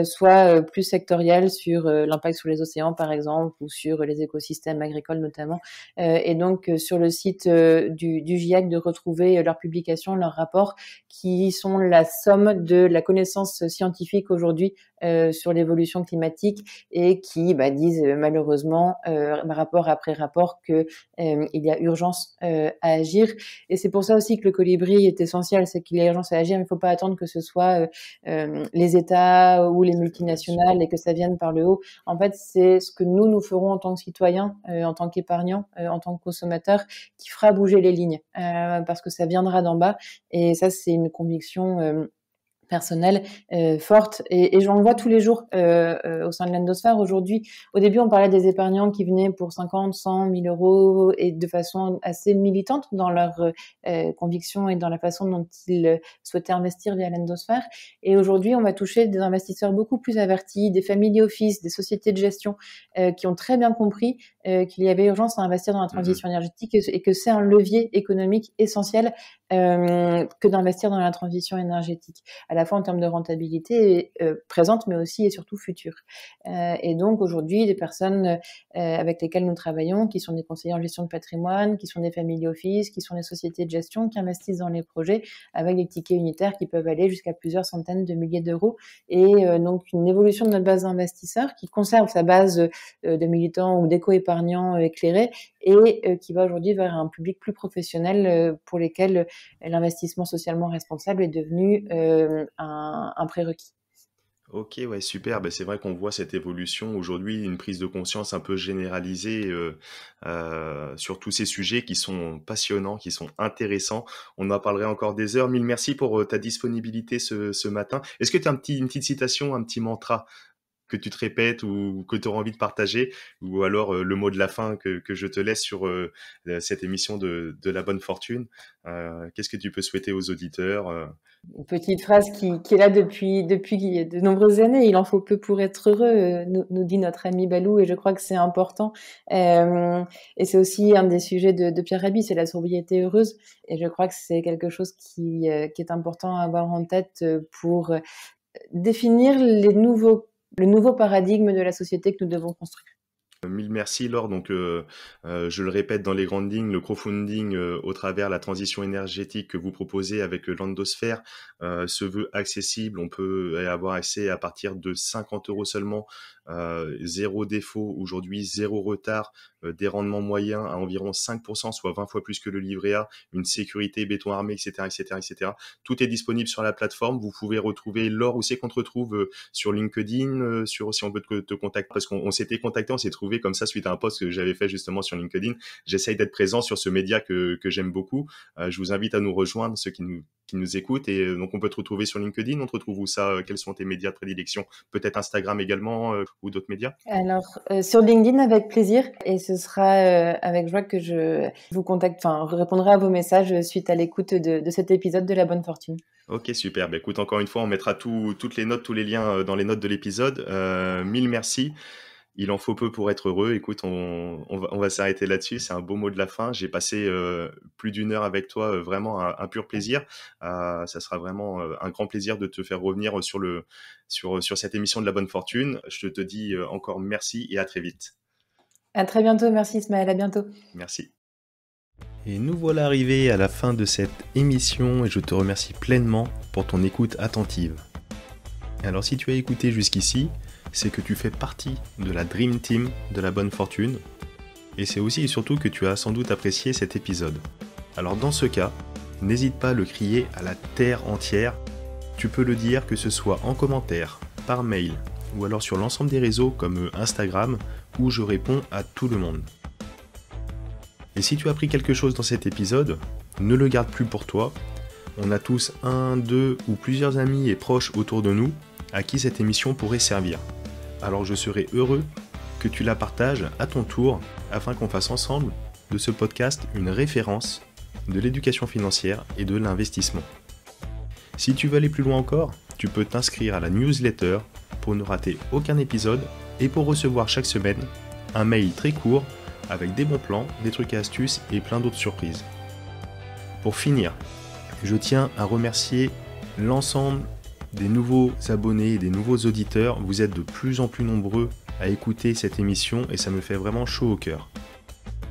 soit plus sectoriel sur l'impact sur les océans par exemple, ou sur les écosystèmes agricoles notamment. et donc sur le site du, du GIEC de retrouver leurs publications, leurs rapports, qui sont la somme de la connaissance scientifiques aujourd'hui euh, sur l'évolution climatique et qui bah, disent euh, malheureusement euh, rapport après rapport que il y a urgence à agir. Et c'est pour ça aussi que le colibri est essentiel, c'est qu'il y a urgence à agir. Il ne faut pas attendre que ce soit les États ou les multinationales et que ça vienne par le haut. En fait, c'est ce que nous nous ferons en tant que citoyens, en tant qu'épargnants, en tant que consommateurs, qui fera bouger les lignes parce que ça viendra d'en bas. Et ça, c'est une conviction personnelle euh, forte. Et, et j'en vois tous les jours euh, euh, au sein de l'endosphère. Aujourd'hui, au début, on parlait des épargnants qui venaient pour 50, 100, 1000 euros et de façon assez militante dans leur conviction et dans la façon dont ils souhaitaient investir via l'endosphère. Et aujourd'hui, on va toucher des investisseurs beaucoup plus avertis, des family office, des sociétés de gestion qui ont très bien compris qu'il y avait urgence à investir dans la transition mhm. énergétique et que c'est un levier économique essentiel euh, que d'investir dans la transition énergétique, à la fois en termes de rentabilité euh, présente, mais aussi et surtout future. Euh, et donc aujourd'hui, des personnes avec lesquelles nous travaillons, qui sont des conseillers en gestion de patrimoine, qui sont des family office, qui sont des sociétés de gestion, qui investissent dans les projets avec des tickets unitaires qui peuvent aller jusqu'à plusieurs centaines de milliers d'euros, et donc une évolution de notre base d'investisseurs qui conserve sa base de militants ou d'éco-épargnants éclairés et qui va aujourd'hui vers un public plus professionnel pour lesquels l'investissement socialement responsable est devenu euh, un, prérequis. Ok, ouais, super. Ben, c'est vrai qu'on voit cette évolution aujourd'hui, une prise de conscience un peu généralisée euh, euh, sur tous ces sujets qui sont passionnants, qui sont intéressants. On en parlerait encore des heures. Mille merci pour ta disponibilité ce, ce matin. Est-ce que tu as un petit, une petite citation, un petit mantra que tu te répètes ou que tu auras envie de partager, ou alors le mot de la fin que, je te laisse sur cette émission de, de, la bonne fortune. Euh, qu'est-ce que tu peux souhaiter aux auditeurs Une petite phrase qui, est là depuis, depuis de nombreuses années, il en faut peu pour être heureux, euh, nous, dit notre ami Balou, et je crois que c'est important. Euh, et c'est aussi un des sujets de, Pierre Rabhi, c'est la sobriété heureuse, et je crois que c'est quelque chose qui, qui est important à avoir en tête pour définir les nouveaux le nouveau paradigme de la société que nous devons construire. Mille merci Laure. Donc, euh, euh, je le répète dans les grandes lignes, le crowdfunding euh, au travers la transition énergétique que vous proposez avec l'endosphère se veut accessible. On peut avoir accès à partir de 50 euros seulement, zéro défaut aujourd'hui, zéro retard, des rendements moyens à environ 5%, soit 20 fois plus que le livret A, une sécurité béton armé, etc., etc., etc. Tout est disponible sur la plateforme. Vous pouvez retrouver Laure où c'est qu'on te retrouve sur LinkedIn, sur si on veut te, te contacter parce qu'on s'était contacté, on s'est trouvé comme ça suite à un post que j'avais fait justement sur LinkedIn. J'essaye d'être présent sur ce média que, que j'aime beaucoup. Euh, je vous invite à nous rejoindre, ceux qui nous, qui nous écoutent. Et euh, donc, on peut te retrouver sur LinkedIn. On te retrouve où ça euh, Quels sont tes médias de prédilection Peut-être Instagram également ou d'autres médias Alors, sur LinkedIn, avec plaisir. Et ce sera avec joie que je vous contacte, enfin, répondrai à vos messages suite à l'écoute de, cet épisode de La Bonne Fortune. Ok, super. Bah, écoute, encore une fois, on mettra toutes les notes, tous les liens dans les notes de l'épisode. mille merci il en faut peu pour être heureux. Écoute, on, va, s'arrêter là-dessus. C'est un beau mot de la fin. J'ai passé euh, plus d'une heure avec toi, euh, vraiment un, pur plaisir. Euh, ça sera vraiment un grand plaisir de te faire revenir sur, sur cette émission de la bonne fortune. Je te dis encore merci et à très vite. À très bientôt. Merci Ismaël. À bientôt. Merci. Et nous voilà arrivés à la fin de cette émission et je te remercie pleinement pour ton écoute attentive. Alors si tu as écouté jusqu'ici, c'est que tu fais partie de la Dream Team de la bonne fortune, et c'est aussi et surtout que tu as sans doute apprécié cet épisode. Alors dans ce cas, n'hésite pas à le crier à la terre entière, tu peux le dire que ce soit en commentaire, par mail, ou alors sur l'ensemble des réseaux comme Instagram, où je réponds à tout le monde. Et si tu as appris quelque chose dans cet épisode, ne le garde plus pour toi. On a tous un, deux ou plusieurs amis et proches autour de nous à qui cette émission pourrait servir. Alors je serai heureux que tu la partages à ton tour afin qu'on fasse ensemble de ce podcast une référence de l'éducation financière et de l'investissement. Si tu veux aller plus loin encore, tu peux t'inscrire à la newsletter pour ne rater aucun épisode et pour recevoir chaque semaine un mail très court avec des bons plans, des trucs et astuces et plein d'autres surprises. Pour finir, je tiens à remercier l'ensemble des nouveaux abonnés et des nouveaux auditeurs. Vous êtes de plus en plus nombreux à écouter cette émission et ça me fait vraiment chaud au cœur.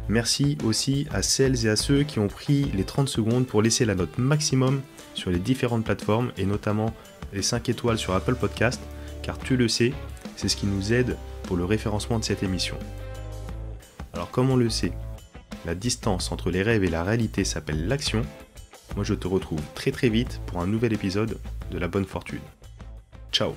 Merci aussi à celles et à ceux qui ont pris les 30 secondes pour laisser la note maximum sur les différentes plateformes et notamment les 5 étoiles sur Apple Podcast car tu le sais, c'est ce qui nous aide pour le référencement de cette émission. Alors comme on le sait, la distance entre les rêves et la réalité s'appelle l'action moi je te retrouve très très vite pour un nouvel épisode de La Bonne Fortune. Ciao